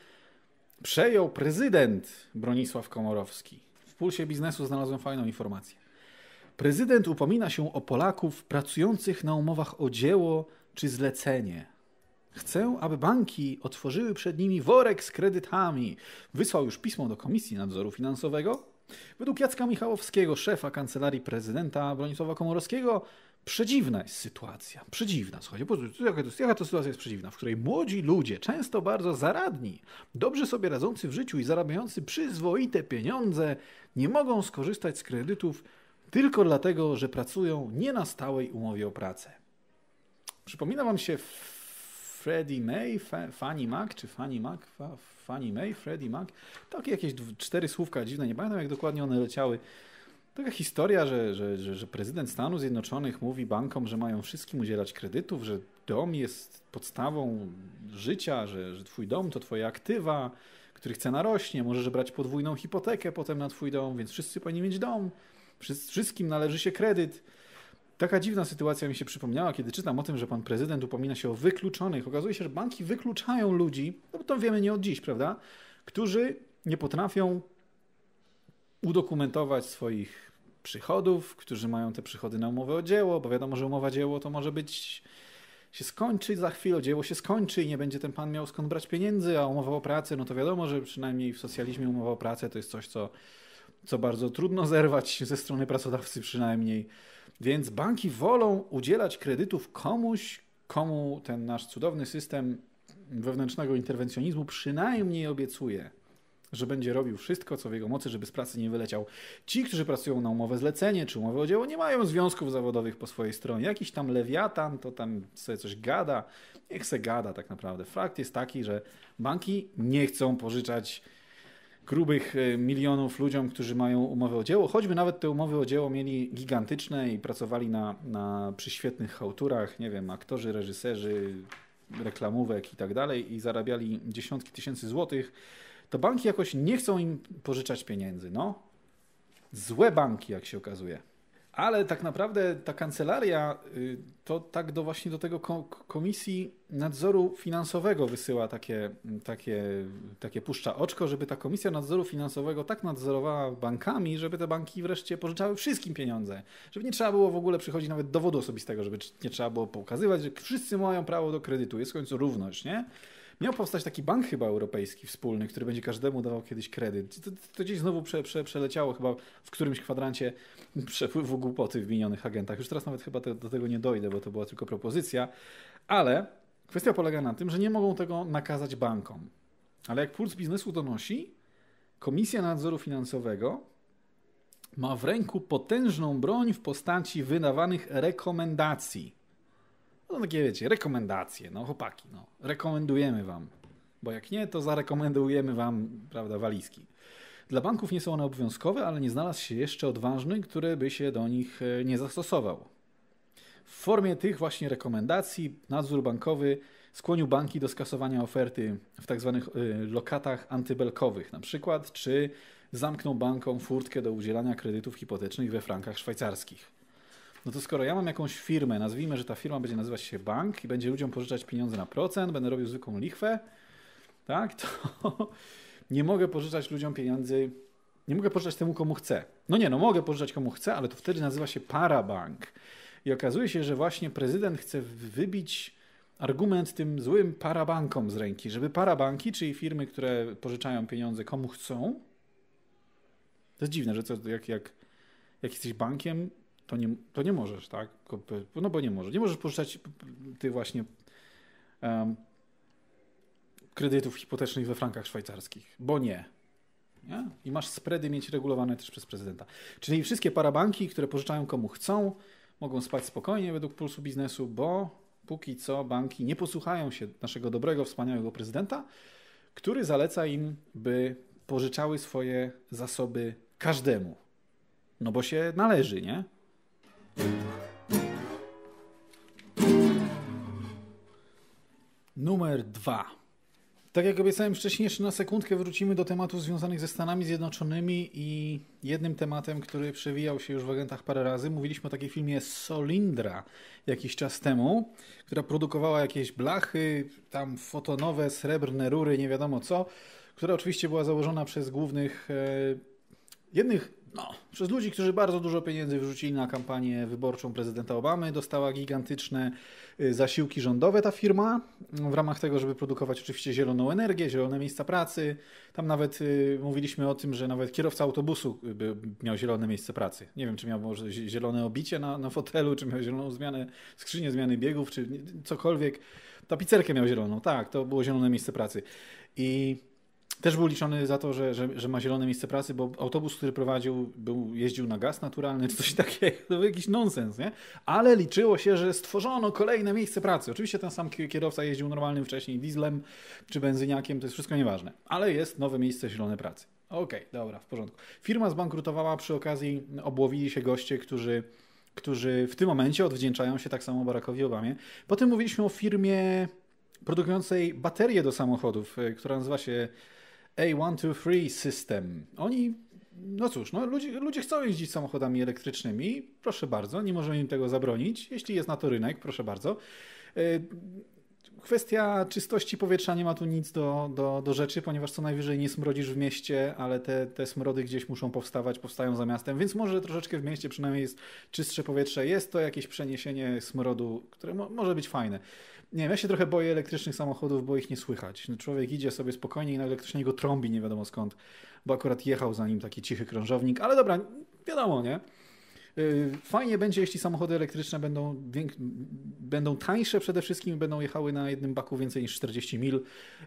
przejął prezydent Bronisław Komorowski. W pulsie biznesu znalazłem fajną informację. Prezydent upomina się o Polaków pracujących na umowach o dzieło czy zlecenie. Chcę, aby banki otworzyły przed nimi worek z kredytami. Wysłał już pismo do Komisji Nadzoru Finansowego, Według Jacka Michałowskiego, szefa kancelarii prezydenta Bronisława Komorowskiego, przedziwna jest sytuacja. Przedziwna, słuchajcie, jaka to, jaka to sytuacja jest przedziwna, w której młodzi ludzie, często bardzo zaradni, dobrze sobie radzący w życiu i zarabiający przyzwoite pieniądze, nie mogą skorzystać z kredytów tylko dlatego, że pracują nie na stałej umowie o pracę. Przypomina wam się Freddie May, Fannie Mac czy Fannie Mac? Fannie Mae, Freddie Mac. Takie jakieś cztery słówka dziwne, nie pamiętam jak dokładnie one leciały. Taka historia, że, że, że, że prezydent Stanów Zjednoczonych mówi bankom, że mają wszystkim udzielać kredytów, że dom jest podstawą życia, że, że twój dom to twoje aktywa, których cena rośnie, możesz brać podwójną hipotekę potem na twój dom, więc wszyscy powinni mieć dom, wszystkim należy się kredyt. Taka dziwna sytuacja mi się przypomniała, kiedy czytam o tym, że pan prezydent upomina się o wykluczonych. Okazuje się, że banki wykluczają ludzi, no bo to wiemy nie od dziś, prawda? Którzy nie potrafią udokumentować swoich przychodów, którzy mają te przychody na umowę o dzieło, bo wiadomo, że umowa dzieło to może być się skończy za chwilę, dzieło się skończy i nie będzie ten pan miał skąd brać pieniędzy, a umowa o pracę, no to wiadomo, że przynajmniej w socjalizmie umowa o pracę to jest coś, co, co bardzo trudno zerwać ze strony pracodawcy przynajmniej. Więc banki wolą udzielać kredytów komuś, komu ten nasz cudowny system wewnętrznego interwencjonizmu przynajmniej obiecuje, że będzie robił wszystko, co w jego mocy, żeby z pracy nie wyleciał. Ci, którzy pracują na umowę zlecenie czy umowę o dzieło, nie mają związków zawodowych po swojej stronie. Jakiś tam lewiatan to tam sobie coś gada. Niech se gada tak naprawdę. Fakt jest taki, że banki nie chcą pożyczać grubych e, milionów ludziom, którzy mają umowę o dzieło. Choćby nawet te umowy o dzieło mieli gigantyczne i pracowali na, na, przy świetnych hałturach, nie wiem, aktorzy, reżyserzy, reklamówek i tak dalej i zarabiali dziesiątki tysięcy złotych, to banki jakoś nie chcą im pożyczać pieniędzy, no. Złe banki, jak się okazuje. Ale tak naprawdę ta kancelaria y, to tak do właśnie do tego komisji nadzoru finansowego wysyła takie, mm, takie, takie puszcza oczko, żeby ta komisja nadzoru finansowego tak nadzorowała bankami, żeby te banki wreszcie pożyczały wszystkim pieniądze. Żeby nie trzeba było w ogóle przychodzić nawet dowodu osobistego, żeby nie trzeba było pokazywać, że wszyscy mają prawo do kredytu. Jest w końcu równość, nie? Miał powstać taki bank chyba europejski wspólny, który będzie każdemu dawał kiedyś kredyt. To, to gdzieś znowu prze, prze, przeleciało chyba w którymś kwadrancie przepływu głupoty w minionych agentach. Już teraz nawet chyba te, do tego nie dojdę, bo to była tylko propozycja. Ale kwestia polega na tym, że nie mogą tego nakazać bankom. Ale jak Puls Biznesu donosi, Komisja Nadzoru Finansowego ma w ręku potężną broń w postaci wydawanych rekomendacji. No takie wiecie, rekomendacje, no chłopaki, no rekomendujemy wam. Bo jak nie, to zarekomendujemy wam, prawda, walizki. Dla banków nie są one obowiązkowe, ale nie znalazł się jeszcze odważny, który by się do nich e, nie zastosował. W formie tych właśnie rekomendacji nadzór bankowy skłonił banki do skasowania oferty w tzw. Tak e, lokatach antybelkowych na przykład, czy zamknął bankom furtkę do udzielania kredytów hipotecznych we frankach szwajcarskich. No to skoro ja mam jakąś firmę, nazwijmy, że ta firma będzie nazywać się bank i będzie ludziom pożyczać pieniądze na procent, będę robił zwykłą lichwę, tak, to nie mogę pożyczać ludziom pieniędzy, nie mogę pożyczać temu, komu chcę. No nie, no mogę pożyczać komu chcę, ale to wtedy nazywa się parabank. I okazuje się, że właśnie prezydent chce wybić argument tym złym parabankom z ręki, żeby parabanki, czyli firmy, które pożyczają pieniądze komu chcą, to jest dziwne, że co, jak, jak, jak jesteś bankiem, to nie, to nie możesz, tak? No bo nie możesz. Nie możesz pożyczać ty właśnie um, kredytów hipotecznych we frankach szwajcarskich, bo nie. nie? I masz spready mieć regulowane też przez prezydenta. Czyli wszystkie parabanki, które pożyczają komu chcą, mogą spać spokojnie według pulsu biznesu, bo póki co banki nie posłuchają się naszego dobrego, wspaniałego prezydenta, który zaleca im, by pożyczały swoje zasoby każdemu. No bo się należy, nie? Numer dwa. Tak jak obiecałem wcześniej, jeszcze na sekundkę wrócimy do tematów związanych ze Stanami Zjednoczonymi i jednym tematem, który przewijał się już w agentach parę razy. Mówiliśmy o takiej filmie Solindra jakiś czas temu, która produkowała jakieś blachy, tam fotonowe, srebrne rury, nie wiadomo co, która oczywiście była założona przez głównych, e, jednych no, przez ludzi, którzy bardzo dużo pieniędzy wyrzucili na kampanię wyborczą prezydenta Obamy. Dostała gigantyczne y, zasiłki rządowe ta firma w ramach tego, żeby produkować oczywiście zieloną energię, zielone miejsca pracy. Tam nawet y, mówiliśmy o tym, że nawet kierowca autobusu y, miał zielone miejsce pracy. Nie wiem, czy miał może zielone obicie na, na fotelu, czy miał zieloną zmianę, skrzynię zmiany biegów, czy cokolwiek. Tapicerkę miał zieloną, tak, to było zielone miejsce pracy. I też był liczony za to, że, że, że, ma zielone miejsce pracy, bo autobus, który prowadził, był, jeździł na gaz naturalny czy coś takiego. To był jakiś nonsens, nie? Ale liczyło się, że stworzono kolejne miejsce pracy. Oczywiście ten sam kierowca jeździł normalnym wcześniej dieslem czy benzyniakiem, to jest wszystko nieważne. Ale jest nowe miejsce zielone pracy. Okej, okay, dobra, w porządku. Firma zbankrutowała, przy okazji obłowili się goście, którzy, którzy w tym momencie odwdzięczają się tak samo Barackowi Obamie. Potem mówiliśmy o firmie produkującej baterie do samochodów, y, która nazywa się a123 System. Oni, no cóż, no, ludzie, ludzie chcą jeździć samochodami elektrycznymi, proszę bardzo, nie możemy im tego zabronić. Jeśli jest na to rynek, proszę bardzo. Y, kwestia czystości powietrza nie ma tu nic do, do, do rzeczy, ponieważ co najwyżej nie smrodzisz w mieście, ale te, te smrody gdzieś muszą powstawać, powstają za miastem, więc może troszeczkę w mieście przynajmniej jest czystsze powietrze. Jest to jakieś przeniesienie smrodu, które mo może być fajne. Nie ja się trochę boję elektrycznych samochodów, bo ich nie słychać. No, człowiek idzie sobie spokojnie i nagle elektrycznie go trąbi, nie wiadomo skąd, bo akurat jechał za nim taki cichy krążownik, ale dobra, wiadomo, nie? Y, fajnie będzie, jeśli samochody elektryczne będą, będą tańsze przede wszystkim, będą jechały na jednym baku więcej niż 40 mil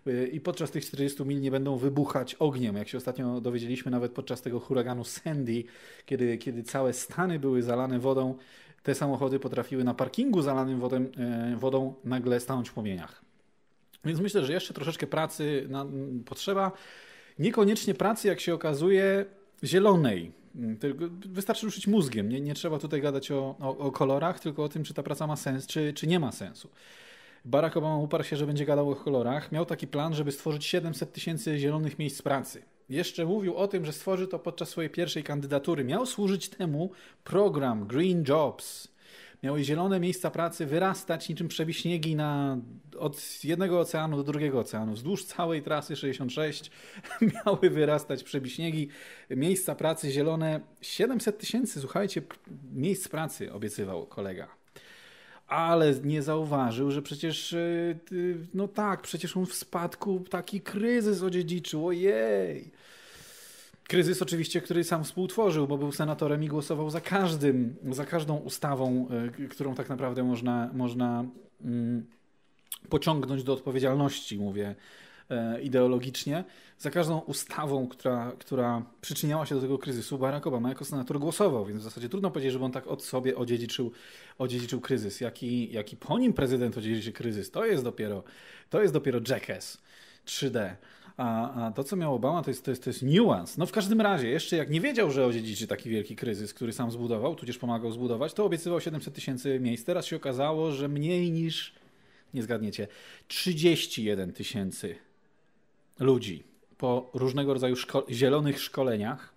y, i podczas tych 40 mil nie będą wybuchać ogniem. Jak się ostatnio dowiedzieliśmy, nawet podczas tego huraganu Sandy, kiedy, kiedy całe Stany były zalane wodą, te samochody potrafiły na parkingu zalanym wodem, e, wodą nagle stanąć w płomieniach. Więc myślę, że jeszcze troszeczkę pracy na, potrzeba. Niekoniecznie pracy, jak się okazuje, zielonej. Mm, tylko wystarczy ruszyć mózgiem. Nie, nie trzeba tutaj gadać o, o, o, kolorach, tylko o tym, czy ta praca ma sens, czy, czy nie ma sensu. Barack Obama uparł się, że będzie gadał o kolorach. Miał taki plan, żeby stworzyć 700 tysięcy zielonych miejsc pracy jeszcze mówił o tym, że stworzy to podczas swojej pierwszej kandydatury. Miał służyć temu program Green Jobs. Miały zielone miejsca pracy wyrastać niczym przebiśniegi na, od jednego oceanu do drugiego oceanu. Wzdłuż całej trasy 66 miały wyrastać przebiśniegi. Miejsca pracy zielone 700 tysięcy, słuchajcie, miejsc pracy obiecywał kolega ale nie zauważył, że przecież, y, no tak, przecież on w spadku taki kryzys odziedziczył, ojej. Kryzys oczywiście, który sam współtworzył, bo był senatorem i głosował za każdym, za każdą ustawą, e, którą tak naprawdę można, można mm, pociągnąć do odpowiedzialności, mówię e, ideologicznie. Za każdą ustawą, która, która przyczyniała się do tego kryzysu, Barack Obama jako senator głosował, więc w zasadzie trudno powiedzieć, żeby on tak od sobie odziedziczył, odziedziczył kryzys. Jaki, jaki po nim prezydent odziedziczy kryzys, to jest dopiero, to jest dopiero jackass 3D. A, a to, co miał Obama, to jest, to, jest, to jest niuans. No w każdym razie, jeszcze jak nie wiedział, że odziedziczy taki wielki kryzys, który sam zbudował, tudzież pomagał zbudować, to obiecywał 700 tysięcy miejsc. Teraz się okazało, że mniej niż, nie zgadniecie, 31 tysięcy ludzi po różnego rodzaju szko zielonych szkoleniach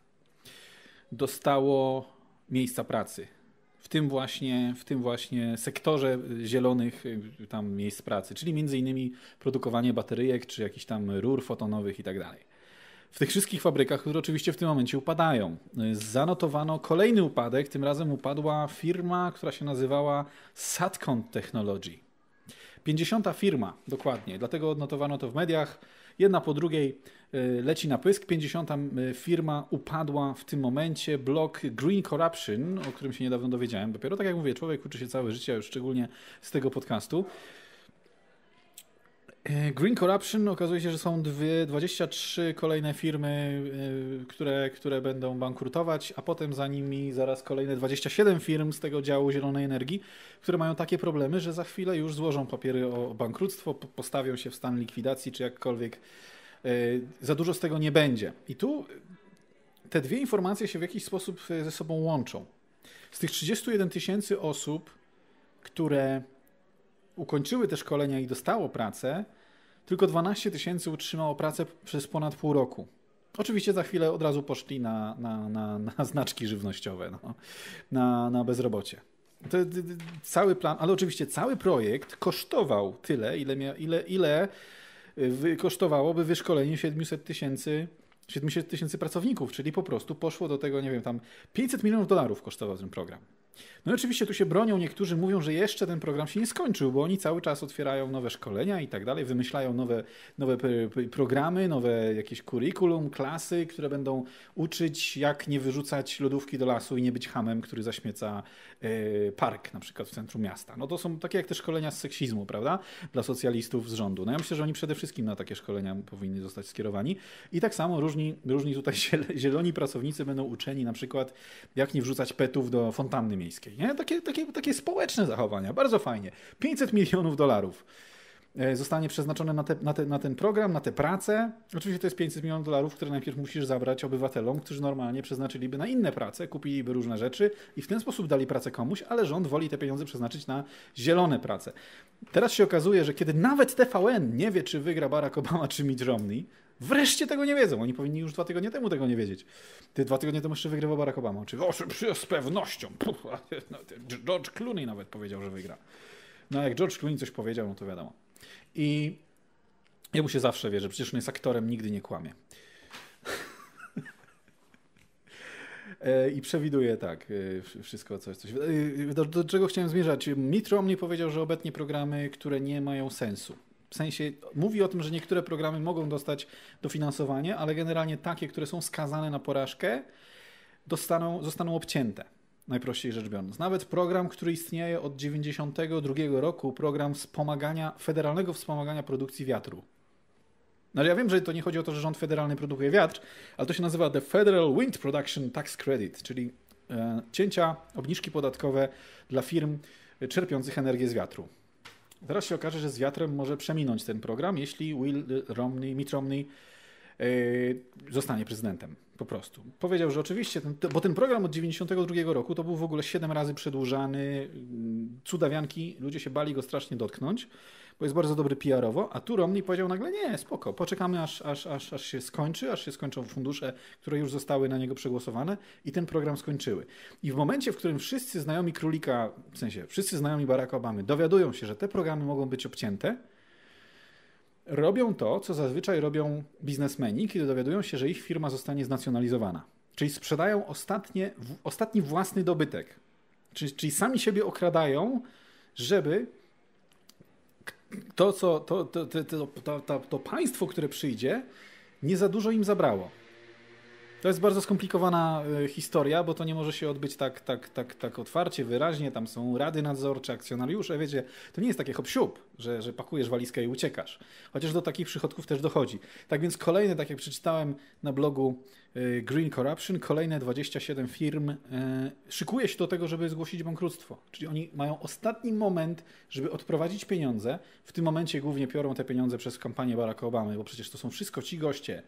dostało miejsca pracy tym właśnie, w tym właśnie sektorze zielonych y, tam miejsc pracy, czyli między innymi produkowanie bateryjek, czy jakichś tam rur fotonowych i tak dalej. W tych wszystkich fabrykach, które oczywiście w tym momencie upadają, zanotowano kolejny upadek. Tym razem upadła firma, która się nazywała Satcon Technology. 50 firma, dokładnie, dlatego odnotowano to w mediach. Jedna po drugiej y, leci na pysk. 50 y, firma upadła w tym momencie. Blok Green Corruption, o którym się niedawno dowiedziałem. Dopiero tak jak mówię, człowiek uczy się całe życie, już szczególnie z tego podcastu. E, Green Corruption okazuje się, że są dwie, 23 kolejne firmy, e, które, które będą bankrutować, a potem za nimi zaraz kolejne 27 firm z tego działu zielonej energii, które mają takie problemy, że za chwilę już złożą papiery o bankructwo, postawią się w stan likwidacji czy jakkolwiek. E, za dużo z tego nie będzie. I tu te dwie informacje się w jakiś sposób ze sobą łączą. Z tych 31 tysięcy osób, które ukończyły te szkolenia i dostało pracę, tylko 12 tysięcy utrzymało pracę przez ponad pół roku. Oczywiście za chwilę od razu poszli na, na, na, na znaczki żywnościowe, no, na, na bezrobocie. To, cały plan, ale oczywiście cały projekt kosztował tyle, ile, mia, ile, ile y, kosztowałoby wyszkolenie 700 tysięcy 700 tysięcy pracowników, czyli po prostu poszło do tego, nie wiem, tam 500 milionów dolarów kosztował ten program. No i oczywiście tu się bronią, niektórzy mówią, że jeszcze ten program się nie skończył, bo oni cały czas otwierają nowe szkolenia i tak dalej, wymyślają nowe, nowe programy, nowe jakieś kurikulum, klasy, które będą uczyć, jak nie wyrzucać lodówki do lasu i nie być hamem, który zaśmieca e, park na przykład w centrum miasta. No to są takie jak te szkolenia z seksizmu, prawda, dla socjalistów z rządu. No ja myślę, że oni przede wszystkim na takie szkolenia powinni zostać skierowani i tak samo różni, różni tutaj zieloni pracownicy będą uczeni na przykład, jak nie wrzucać petów do fontanny miejskiej miejskiej. Nie? Takie, takie, takie społeczne zachowania, bardzo fajnie. 500 milionów dolarów e, zostanie przeznaczone na, te, na, te, na, ten program, na te prace. Oczywiście to jest 500 milionów dolarów, które najpierw musisz zabrać obywatelom, którzy normalnie przeznaczyliby na inne prace, kupiliby różne rzeczy i w ten sposób dali pracę komuś, ale rząd woli te pieniądze przeznaczyć na zielone prace. Teraz się okazuje, że kiedy nawet TVN nie wie, czy wygra Barack Obama czy Mitt Romney, Wreszcie tego nie wiedzą. Oni powinni już dwa tygodnie temu tego nie wiedzieć. Ty dwa tygodnie temu jeszcze wygrywał Barack Obama. Czy z pewnością. No, George Clooney nawet powiedział, że wygra. No jak George Clooney coś powiedział, no to wiadomo. I jemu się zawsze wierzy. Przecież on jest aktorem, nigdy nie kłamie. E, I przewiduje tak e, wszystko, coś. coś. E, do, do czego chciałem zmierzać? Mitro mnie powiedział, że obecnie programy, które nie mają sensu. W sensie mówi o tym, że niektóre programy mogą dostać dofinansowanie, ale generalnie takie, które są skazane na porażkę, dostaną, zostaną obcięte. Najprościej rzecz biorąc. Nawet program, który istnieje od 1992 roku, program wspomagania, federalnego wspomagania produkcji wiatru. No, ja wiem, że to nie chodzi o to, że rząd federalny produkuje wiatr, ale to się nazywa The Federal Wind Production Tax Credit, czyli e, cięcia, obniżki podatkowe dla firm e, czerpiących energię z wiatru. Teraz się okaże, że z wiatrem może przeminąć ten program, jeśli Will Romney, Mitt Romney e, zostanie prezydentem. Po prostu. Powiedział, że oczywiście, ten, bo ten program od 92 roku to był w ogóle 7 razy przedłużany, mm, cudawianki, ludzie się bali go strasznie dotknąć bo jest bardzo dobry PR-owo, a tu Romney powiedział nagle, nie, spoko, poczekamy aż, aż, aż, aż się skończy, aż się skończą fundusze, które już zostały na niego przegłosowane i ten program skończyły. I w momencie, w którym wszyscy znajomi Królika, w sensie wszyscy znajomi Baracka Obamy dowiadują się, że te programy mogą być obcięte, robią to, co zazwyczaj robią biznesmeni, kiedy dowiadują się, że ich firma zostanie znacjonalizowana. Czyli sprzedają ostatnie, ostatni własny dobytek. Czyli, czyli sami siebie okradają, żeby to, co, to, to, to, to, to państwo, które przyjdzie, nie za dużo im zabrało. To jest bardzo skomplikowana y, historia, bo to nie może się odbyć tak, tak, tak, tak otwarcie, wyraźnie. Tam są rady nadzorcze, akcjonariusze, wiecie. To nie jest takie hop że, że pakujesz walizkę i uciekasz. Chociaż do takich przychodków też dochodzi. Tak więc kolejne, tak jak przeczytałem na blogu y, Green Corruption, kolejne 27 firm y, szykuje się do tego, żeby zgłosić bankructwo. Czyli oni mają ostatni moment, żeby odprowadzić pieniądze. W tym momencie głównie piorą te pieniądze przez kampanię Baracka Obamy, bo przecież to są wszystko ci goście,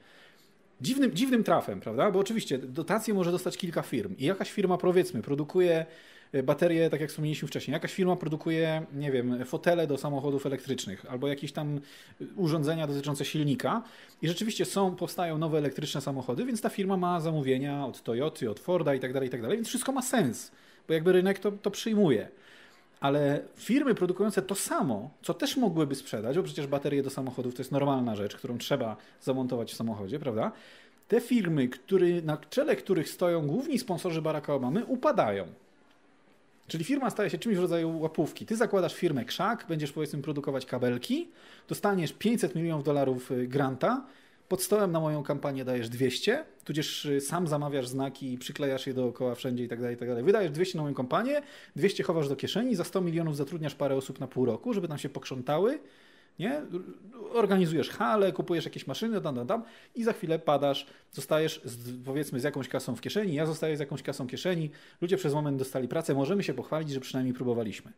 dziwnym, dziwnym trafem, prawda? Bo oczywiście dotacje może dostać kilka firm i jakaś firma, powiedzmy, produkuje e, baterie, tak jak wspomnieliśmy wcześniej, jakaś firma produkuje, nie wiem, fotele do samochodów elektrycznych albo jakieś tam e, urządzenia dotyczące silnika i rzeczywiście są, powstają nowe elektryczne samochody, więc ta firma ma zamówienia od Toyoty, od Forda i tak dalej, i tak dalej, więc wszystko ma sens, bo jakby rynek to, to przyjmuje ale firmy produkujące to samo, co też mogłyby sprzedać, bo przecież baterie do samochodów to jest normalna rzecz, którą trzeba zamontować w samochodzie, prawda? Te firmy, który, na czele których stoją główni sponsorzy Baracka Obamy, upadają. Czyli firma staje się czymś w rodzaju łapówki. Ty zakładasz firmę krzak, będziesz powiedzmy produkować kabelki, dostaniesz 500 milionów dolarów y, granta pod stołem na moją kampanię dajesz 200, tudzież y, sam zamawiasz znaki i przyklejasz je dookoła wszędzie i tak dalej, i tak dalej. Wydajesz 200 na moją kampanię, 200 chowasz do kieszeni, za 100 milionów zatrudniasz parę osób na pół roku, żeby tam się pokrzątały, nie? Organizujesz hale, kupujesz jakieś maszyny, dam, dam, dam i za chwilę padasz, zostajesz z, powiedzmy z jakąś kasą w kieszeni, ja zostaję z jakąś kasą w kieszeni, ludzie przez moment dostali pracę, możemy się pochwalić, że przynajmniej próbowaliśmy.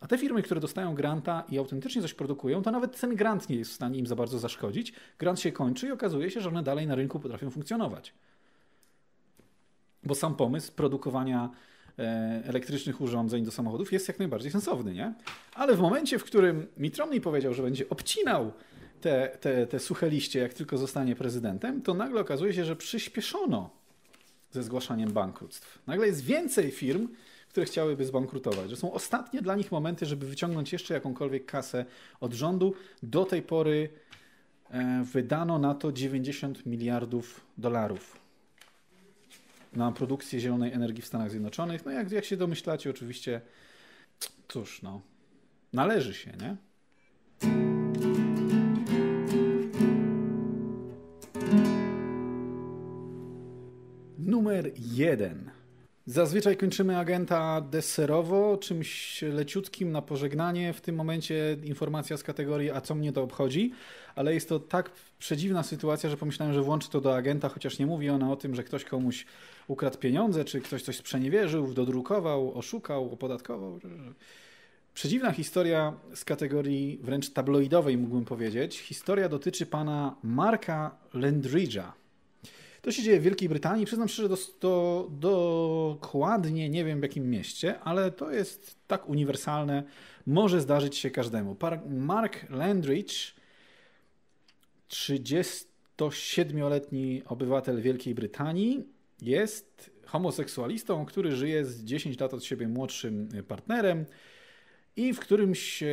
A te firmy, które dostają granta i autentycznie coś produkują, to nawet ten grant nie jest w stanie im za bardzo zaszkodzić. Grant się kończy i okazuje się, że one dalej na rynku potrafią funkcjonować. Bo sam pomysł produkowania e, elektrycznych urządzeń do samochodów jest jak najbardziej sensowny, nie? Ale w momencie, w którym Mitromni powiedział, że będzie obcinał te, te, te suche liście, jak tylko zostanie prezydentem, to nagle okazuje się, że przyspieszono ze zgłaszaniem bankructw. Nagle jest więcej firm, które chciałyby zbankrutować. Że są ostatnie dla nich momenty, żeby wyciągnąć jeszcze jakąkolwiek kasę od rządu. Do tej pory e, wydano na to 90 miliardów dolarów na produkcję zielonej energii w Stanach Zjednoczonych. No jak, jak się domyślacie, oczywiście, cóż, no, należy się, nie? Numer jeden. Zazwyczaj kończymy agenta deserowo, czymś leciutkim na pożegnanie. W tym momencie informacja z kategorii A co mnie to obchodzi, ale jest to tak przedziwna sytuacja, że pomyślałem, że włączy to do agenta, chociaż nie mówi ona o tym, że ktoś komuś ukradł pieniądze, czy ktoś coś sprzeniewierzył, dodrukował, oszukał, opodatkował. Przedziwna historia z kategorii wręcz tabloidowej, mógłbym powiedzieć. Historia dotyczy pana Marka Landridge'a. To się dzieje w Wielkiej Brytanii. Przyznam szczerze, do, do, dokładnie nie wiem w jakim mieście, ale to jest tak uniwersalne. Może zdarzyć się każdemu. Mark Landridge, 37-letni obywatel Wielkiej Brytanii, jest homoseksualistą, który żyje z 10 lat od siebie młodszym partnerem i w którymś, e,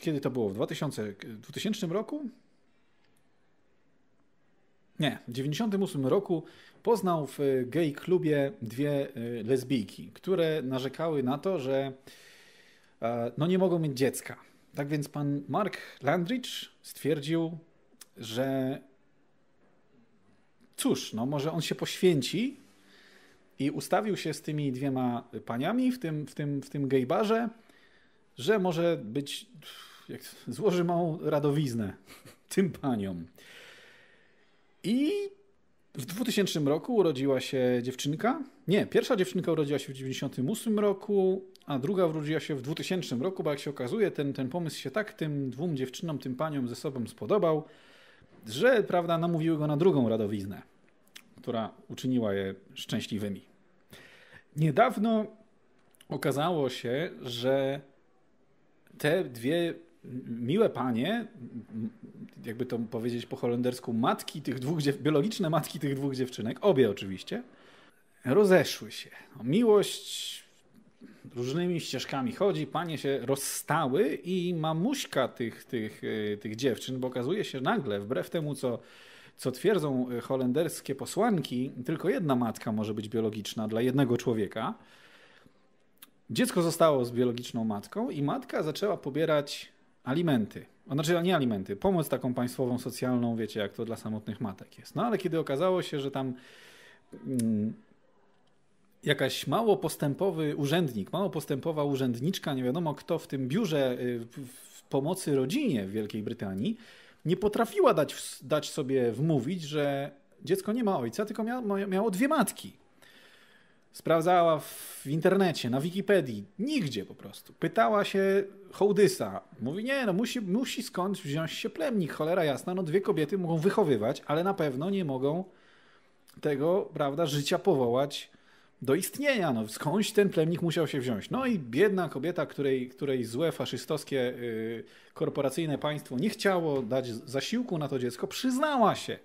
kiedy to było, w 2000, 2000 roku, nie, w 98 roku poznał w e, gay klubie dwie e, lesbijki, które narzekały na to, że e, no nie mogą mieć dziecka. Tak więc pan Mark Landrich stwierdził, że cóż, no może on się poświęci i ustawił się z tymi dwiema paniami w tym, w tym, w tym gay barze, że może być, jak złoży małą radowiznę tym paniom. I w 2000 roku urodziła się dziewczynka. Nie, pierwsza dziewczynka urodziła się w 98 roku, a druga urodziła się w 2000 roku, bo jak się okazuje, ten, ten pomysł się tak tym dwóm dziewczynom, tym paniom ze sobą spodobał, że prawda, namówiły go na drugą radowiznę, która uczyniła je szczęśliwymi. Niedawno okazało się, że te dwie miłe panie, jakby to powiedzieć po holendersku, matki tych dwóch, biologiczne matki tych dwóch dziewczynek, obie oczywiście, rozeszły się. No, miłość różnymi ścieżkami chodzi, panie się rozstały i mamuśka tych, tych, e, tych dziewczyn, bo okazuje się nagle, wbrew temu co co twierdzą e, holenderskie posłanki, tylko jedna matka może być biologiczna dla jednego człowieka. Dziecko zostało z biologiczną matką i matka zaczęła pobierać alimenty. Znaczy nie alimenty, pomoc taką państwową, socjalną, wiecie, jak to dla samotnych matek jest. No ale kiedy okazało się, że tam mm, jakaś mało postępowy urzędnik, mało postępowa urzędniczka, nie wiadomo kto w tym biurze y, w pomocy rodzinie w Wielkiej Brytanii, nie potrafiła dać, dać sobie wmówić, że dziecko nie ma ojca, tylko mia, miało dwie matki. Sprawdzała w internecie, na Wikipedii, nigdzie po prostu. Pytała się hołdysa. Mówi, nie, no musi, musi skądś wziąć się plemnik, cholera jasna. No dwie kobiety mogą wychowywać, ale na pewno nie mogą tego, prawda, życia powołać do istnienia. No, skądś ten plemnik musiał się wziąć. No i biedna kobieta, której, której złe faszystowskie yy, korporacyjne państwo nie chciało dać zasiłku na to dziecko, przyznała się,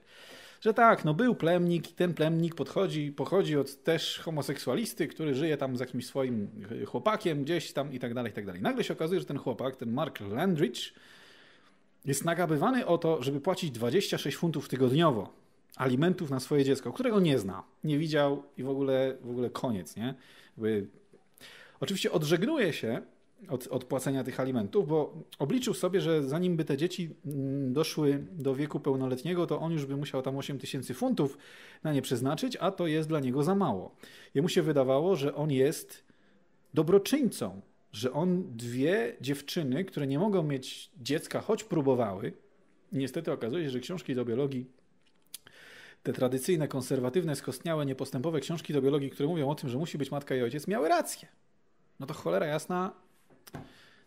że tak, no był plemnik i ten plemnik podchodzi, pochodzi od też homoseksualisty, który żyje tam z jakimś swoim chłopakiem gdzieś tam i tak dalej, i tak dalej. Nagle się okazuje, że ten chłopak, ten Mark Landridge, jest nagabywany o to, żeby płacić 26 funtów tygodniowo alimentów na swoje dziecko, którego nie zna, nie widział i w ogóle, w ogóle koniec, nie? Jakby... Oczywiście odżegnuje się od, od płacenia tych alimentów, bo obliczył sobie, że zanim by te dzieci mm, doszły do wieku pełnoletniego, to on już by musiał tam 8 tysięcy funtów na nie przeznaczyć, a to jest dla niego za mało. Jemu się wydawało, że on jest dobroczyńcą, że on dwie dziewczyny, które nie mogą mieć dziecka, choć próbowały, niestety okazuje się, że książki do biologii te tradycyjne, konserwatywne, skostniałe, niepostępowe książki do biologii, które mówią o tym, że musi być matka i ojciec, miały rację. No to cholera jasna,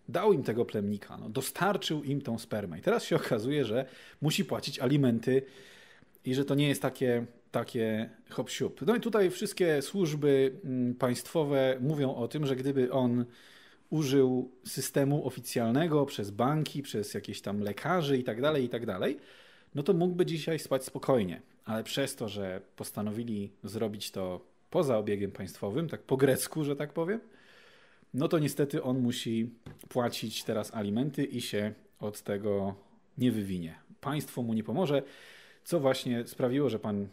dał im tego plemnika, no, dostarczył im tą spermę. I teraz się okazuje, że musi płacić alimenty i że to nie jest takie, takie hop -siup. No i tutaj wszystkie służby mm, państwowe mówią o tym, że gdyby on użył systemu oficjalnego przez banki, przez jakieś tam lekarzy i tak dalej, i tak dalej, no to mógłby dzisiaj spać spokojnie. Ale przez to, że postanowili zrobić to poza obiegiem państwowym, tak po grecku, że tak powiem, no to niestety on musi płacić teraz alimenty i się od tego nie wywinie. Państwo mu nie pomoże, co właśnie sprawiło, że pan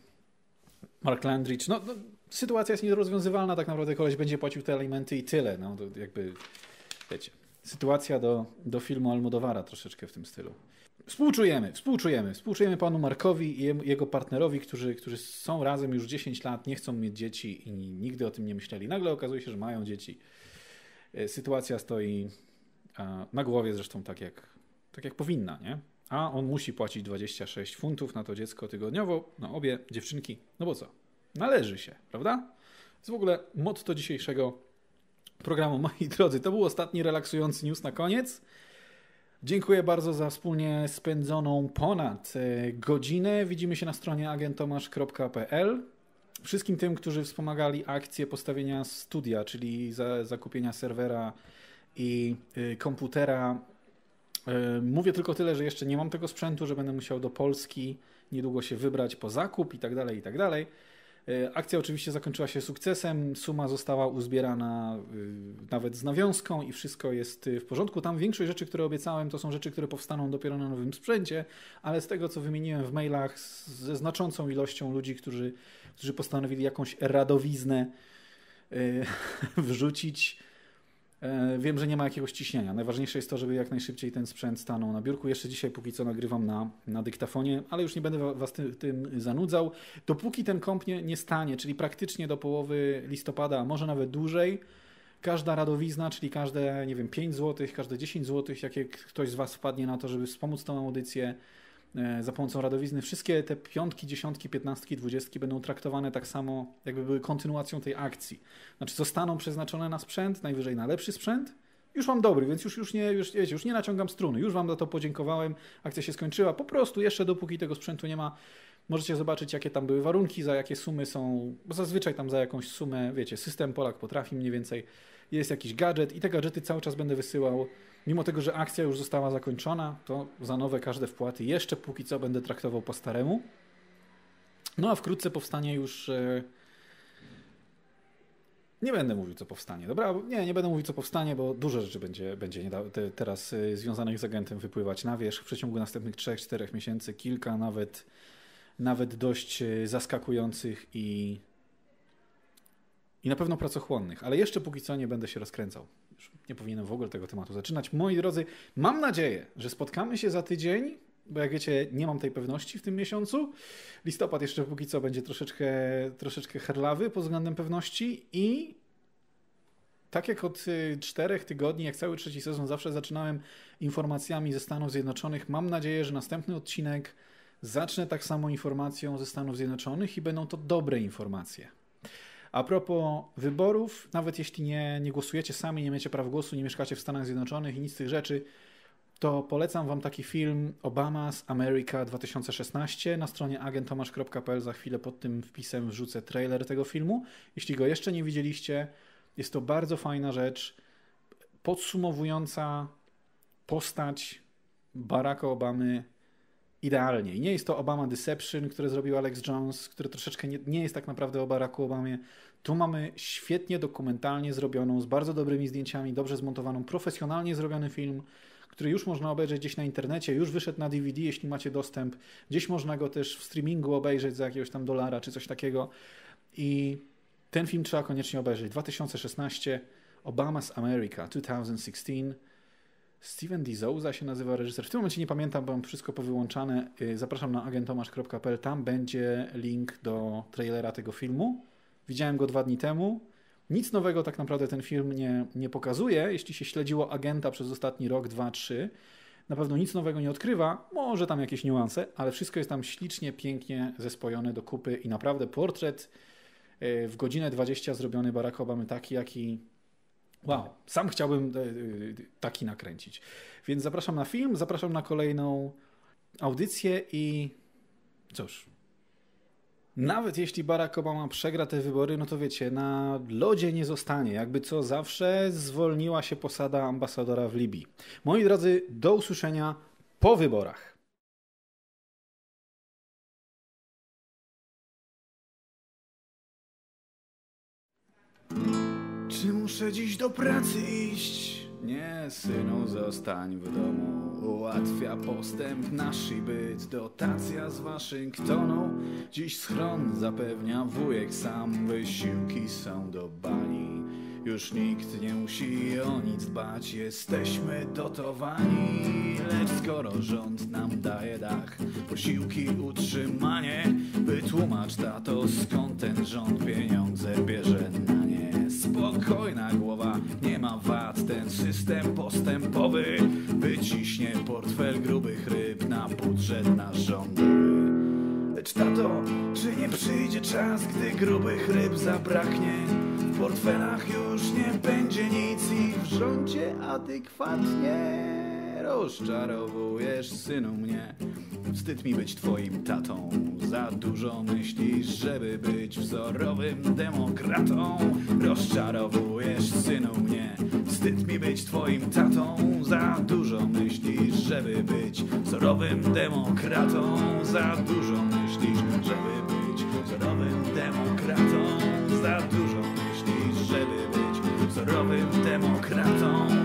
Mark Landrich, no, no sytuacja jest nierozwiązywalna, tak naprawdę koleś będzie płacił te alimenty i tyle, no to jakby, wiecie, sytuacja do, do filmu Almodovara troszeczkę w tym stylu. Współczujemy, współczujemy, współczujemy panu Markowi i jego partnerowi, którzy, którzy są razem już 10 lat, nie chcą mieć dzieci i nigdy o tym nie myśleli. Nagle okazuje się, że mają dzieci E, sytuacja stoi na głowie, zresztą tak jak, tak jak powinna, nie? A on musi płacić 26 funtów na to dziecko tygodniowo, na obie dziewczynki. No bo co? Należy się, prawda? Z w ogóle motto dzisiejszego programu, moi drodzy. To był ostatni relaksujący news na koniec. Dziękuję bardzo za wspólnie spędzoną ponad e, godzinę. Widzimy się na stronie agentomasz.pl wszystkim tym, którzy wspomagali akcję postawienia studia, czyli za, zakupienia serwera i y, komputera. Y, mówię tylko tyle, że jeszcze nie mam tego sprzętu, że będę musiał do Polski niedługo się wybrać po zakup i tak dalej, i tak dalej. E, akcja oczywiście zakończyła się sukcesem, suma została uzbierana y, nawet z nawiązką i wszystko jest y, w porządku. Tam większość rzeczy, które obiecałem, to są rzeczy, które powstaną dopiero na nowym sprzęcie, ale z tego, co wymieniłem w mailach, ze znaczącą ilością ludzi, którzy, którzy postanowili jakąś radowiznę y, wrzucić, E, wiem, że nie ma jakiegoś ciśnienia. Najważniejsze jest to, żeby jak najszybciej ten sprzęt stanął na biurku. Jeszcze dzisiaj póki co nagrywam na, na dyktafonie, ale już nie będę Was tym, tym zanudzał. Dopóki ten komp nie, nie stanie, czyli praktycznie do połowy listopada, a może nawet dłużej, każda radowizna, czyli każde, nie wiem, 5 zł, każde 10 zł, jakie ktoś z Was wpadnie na to, żeby wspomóc tą audycję, E, za pomocą radowizny, wszystkie te piątki, dziesiątki, piętnastki, dwudziestki będą traktowane tak samo, jakby były kontynuacją tej akcji. Znaczy zostaną przeznaczone na sprzęt, najwyżej na lepszy sprzęt, już mam dobry, więc już, już, nie, już, wiecie, już nie naciągam struny, już Wam za to podziękowałem, akcja się skończyła, po prostu jeszcze dopóki tego sprzętu nie ma, możecie zobaczyć jakie tam były warunki, za jakie sumy są, bo zazwyczaj tam za jakąś sumę, wiecie, system Polak potrafi mniej więcej, jest jakiś gadżet i te gadżety cały czas będę wysyłał Mimo tego, że akcja już została zakończona, to za nowe każde wpłaty jeszcze póki co będę traktował po staremu. No a wkrótce powstanie już. E, nie będę mówił, co powstanie, dobra? Nie, nie będę mówił, co powstanie, bo dużo rzeczy będzie, będzie teraz e, związanych z agentem wypływać na wierzch w przeciągu następnych 3-4 miesięcy. Kilka nawet, nawet dość e, zaskakujących i, i na pewno pracochłonnych, ale jeszcze póki co nie będę się rozkręcał. Już nie powinienem w ogóle tego tematu zaczynać. Moi drodzy, mam nadzieję, że spotkamy się za tydzień, bo jak wiecie, nie mam tej pewności w tym miesiącu. Listopad jeszcze póki co będzie troszeczkę, troszeczkę herlawy pod względem pewności i tak jak od y, czterech tygodni, jak cały trzeci sezon, zawsze zaczynałem informacjami ze Stanów Zjednoczonych. Mam nadzieję, że następny odcinek zacznę tak samo informacją ze Stanów Zjednoczonych i będą to dobre informacje. A propos wyborów, nawet jeśli nie, nie głosujecie sami, nie macie praw głosu, nie mieszkacie w Stanach Zjednoczonych i nic z tych rzeczy, to polecam Wam taki film Obama's America 2016. Na stronie agentomasz.pl za chwilę pod tym wpisem wrzucę trailer tego filmu. Jeśli go jeszcze nie widzieliście, jest to bardzo fajna rzecz podsumowująca postać Baracka Obamy idealnie. I nie jest to Obama Deception, który zrobił Alex Jones, który troszeczkę nie, nie, jest tak naprawdę o Baracku Obamie. Tu mamy świetnie dokumentalnie zrobioną, z bardzo dobrymi zdjęciami, dobrze zmontowaną, profesjonalnie zrobiony film, który już można obejrzeć gdzieś na internecie, już wyszedł na DVD, jeśli macie dostęp. Gdzieś można go też w streamingu obejrzeć za jakiegoś tam dolara czy coś takiego. I ten film trzeba koniecznie obejrzeć. 2016 Obama's America 2016 Steven za się nazywa reżyser. W tym momencie nie pamiętam, bo mam wszystko powyłączane. Y, zapraszam na agentomasz.pl. Tam będzie link do trailera tego filmu. Widziałem go dwa dni temu. Nic nowego tak naprawdę ten film nie, nie pokazuje. Jeśli się śledziło agenta przez ostatni rok, dwa, trzy, na pewno nic nowego nie odkrywa. Może tam jakieś niuanse, ale wszystko jest tam ślicznie, pięknie zespojone do kupy i naprawdę portret y, w godzinę 20 zrobiony Barack Obamy taki, jaki Wow, sam chciałbym e, e, taki nakręcić. Więc zapraszam na film, zapraszam na kolejną audycję i cóż. Nawet jeśli Barack Obama przegra te wybory, no to wiecie, na lodzie nie zostanie. Jakby co zawsze zwolniła się posada ambasadora w Libii. Moi drodzy, do usłyszenia po wyborach. Muszę dziś do pracy iść. Nie, synu, zostań w domu. Ułatwia postęp i byt. Dotacja z Waszyngtonu. Dziś schron zapewnia wujek sam. Wysiłki są do bani. Już nikt nie musi o nic dbać, jesteśmy dotowani. Lecz skoro rząd nam daje dach, posiłki, utrzymanie, wytłumacz tato skąd ten rząd pieniądze bierze na nie spokojna głowa Nie ma wad, ten system postępowy Wyciśnie portfel grubych ryb na budżet na rządowy Lecz tato, czy nie przyjdzie czas, gdy grubych ryb zabraknie? W portfelach już nie będzie nic i w rządzie adekwatnie Rozczarowujesz synu mnie Wstyd mi być twoim tatą. Za dużo myślisz, żeby być wzorowym demokratą. Rozczarowujesz synu mnie. Wstyd mi być twoim tatą. Za dużo myślisz, żeby być wzorowym demokratą. Za dużo myślisz, żeby być wzorowym demokratą. Za dużo myślisz, żeby być wzorowym demokratą.